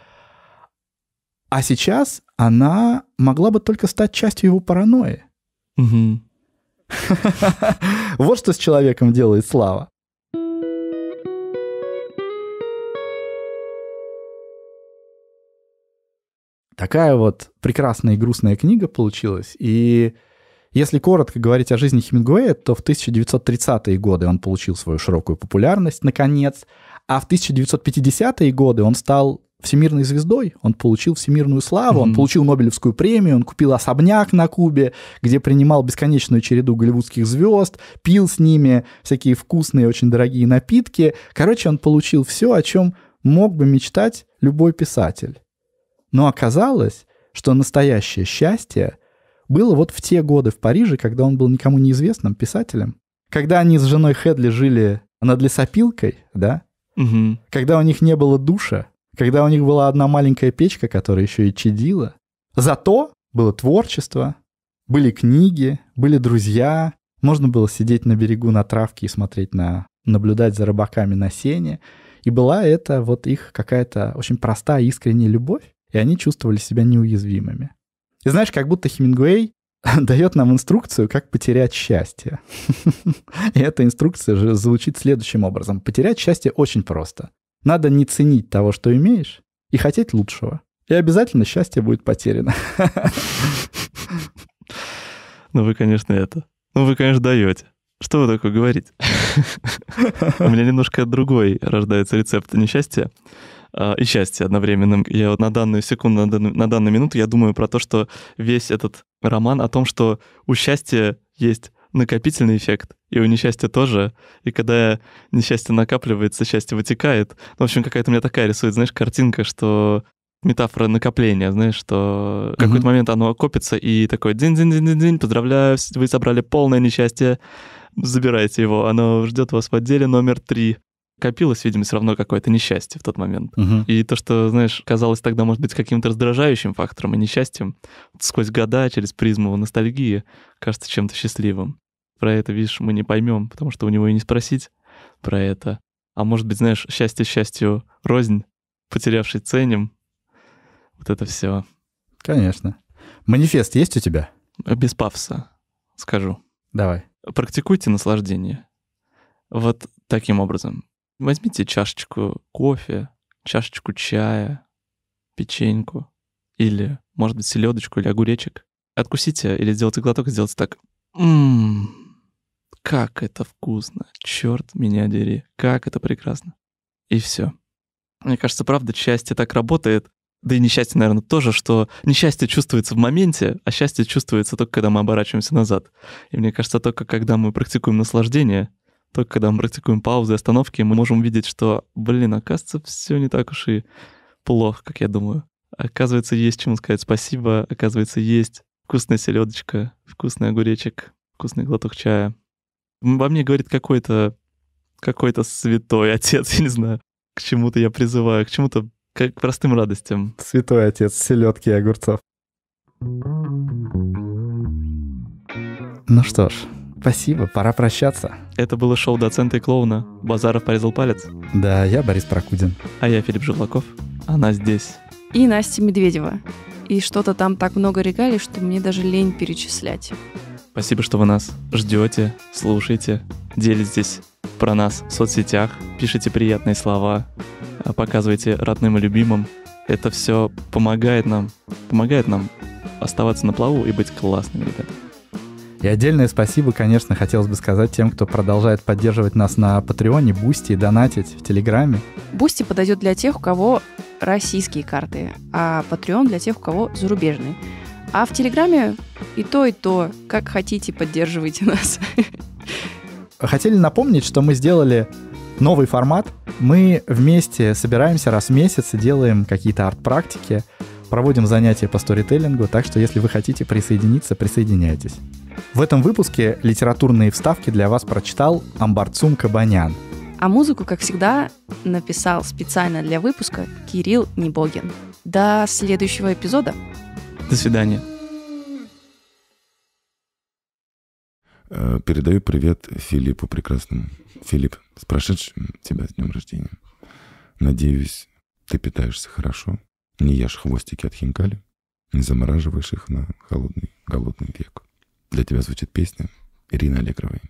а сейчас она могла бы только стать частью его паранойи. *laughs* Вот что с человеком делает слава. Такая вот прекрасная и грустная книга получилась. И если коротко говорить о жизни Хемингуэя, то в 1930-е годы он получил свою широкую популярность, наконец, а в 1950-е годы он стал всемирной звездой, он получил всемирную славу, mm-hmm. он получил Нобелевскую премию, он купил особняк на Кубе, где принимал бесконечную череду голливудских звезд, пил с ними всякие вкусные, очень дорогие напитки. Короче, он получил все, о чем мог бы мечтать любой писатель. Но оказалось, что настоящее счастье было вот в те годы в Париже, когда он был никому неизвестным писателем. Когда они с женой Хедли жили над лесопилкой, да? Угу. Когда у них не было душа, когда у них была одна маленькая печка, которая еще и чадила. Зато было творчество, были книги, были друзья, можно было сидеть на берегу на травке и смотреть на, наблюдать за рыбаками на сене. И была это вот их какая-то очень простая искренняя любовь и они чувствовали себя неуязвимыми. И знаешь, как будто Хемингуэй *laughs* дает нам инструкцию, как потерять счастье. *laughs* И эта инструкция же звучит следующим образом. Потерять счастье очень просто. Надо не ценить того, что имеешь, и хотеть лучшего. И обязательно счастье будет потеряно. *laughs* Ну вы, конечно, это... Ну вы, конечно, даете. Что вы такое говорите? У меня немножко другой рождается рецепт несчастья. А, и счастье одновременно Я вот на данную секунду, на данную, на данную минуту я думаю про то, что весь этот роман о том, что у счастья есть накопительный эффект, и у несчастья тоже. И когда несчастье накапливается, счастье вытекает. Ну, в общем, какая-то у меня такая рисует, знаешь, картинка, что метафора накопления, знаешь, что в какой-то момент оно копится и такой день-день-день-день, поздравляю, вы собрали полное несчастье, забирайте его, оно ждет вас в отделе номер три копилось, видимо, все равно какое-то несчастье в тот момент. Угу. И то, что, знаешь, казалось тогда, может быть, каким-то раздражающим фактором и несчастьем, сквозь года, через призму ностальгии, кажется чем-то счастливым. Про это, видишь, мы не поймем, потому что у него и не спросить про это. А может быть, знаешь, счастье счастью рознь, потерявший ценим. Вот это все. Конечно. Манифест есть у тебя? Без пафоса, скажу. Давай. Практикуйте наслаждение. Вот таким образом. Возьмите чашечку кофе, чашечку чая, печеньку или, может быть, селедочку или огуречек. Откусите или сделайте глоток и сделайте так. Ммм, как это вкусно. Черт меня дери. Как это прекрасно. И все. Мне кажется, правда, счастье так работает. Да и несчастье, наверное, тоже, что несчастье чувствуется в моменте, а счастье чувствуется только, когда мы оборачиваемся назад. И мне кажется, только когда мы практикуем наслаждение, только когда мы практикуем паузы и остановки, мы можем видеть, что, блин, оказывается, все не так уж и плохо, как я думаю. Оказывается, есть чему сказать спасибо, оказывается, есть вкусная селедочка, вкусный огуречек, вкусный глоток чая. Во мне говорит какой-то какой-то святой отец, *laughs* я не знаю, к чему-то я призываю, к чему-то как к простым радостям. Святой отец селедки и огурцов. Ну что ж, Спасибо, пора прощаться. Это было шоу «Доцента и клоуна». Базаров порезал палец. Да, я Борис Прокудин. А я Филипп Жерлаков. Она здесь. И Настя Медведева. И что-то там так много регалий, что мне даже лень перечислять. Спасибо, что вы нас ждете, слушаете, делитесь про нас в соцсетях, пишите приятные слова, а, показывайте родным и любимым. Это все помогает нам, помогает нам оставаться на плаву и быть классными, ребята. И отдельное спасибо, конечно, хотелось бы сказать тем, кто продолжает поддерживать нас на Патреоне, Бусти и донатить в Телеграме. Бусти подойдет для тех, у кого российские карты, а Patreon для тех, у кого зарубежные. А в Телеграме и то, и то. Как хотите, поддерживайте нас. Хотели напомнить, что мы сделали новый формат. Мы вместе собираемся раз в месяц и делаем какие-то арт-практики проводим занятия по сторителлингу, так что если вы хотите присоединиться, присоединяйтесь. В этом выпуске литературные вставки для вас прочитал Амбарцум Кабанян. А музыку, как всегда, написал специально для выпуска Кирилл Небогин. До следующего эпизода. До свидания. Э, передаю привет Филиппу Прекрасному. Филипп, с прошедшим тебя с днем рождения. Надеюсь, ты питаешься хорошо. Не ешь хвостики от хинкали, не замораживаешь их на холодный, голодный век. Для тебя звучит песня Ирины Аллегровой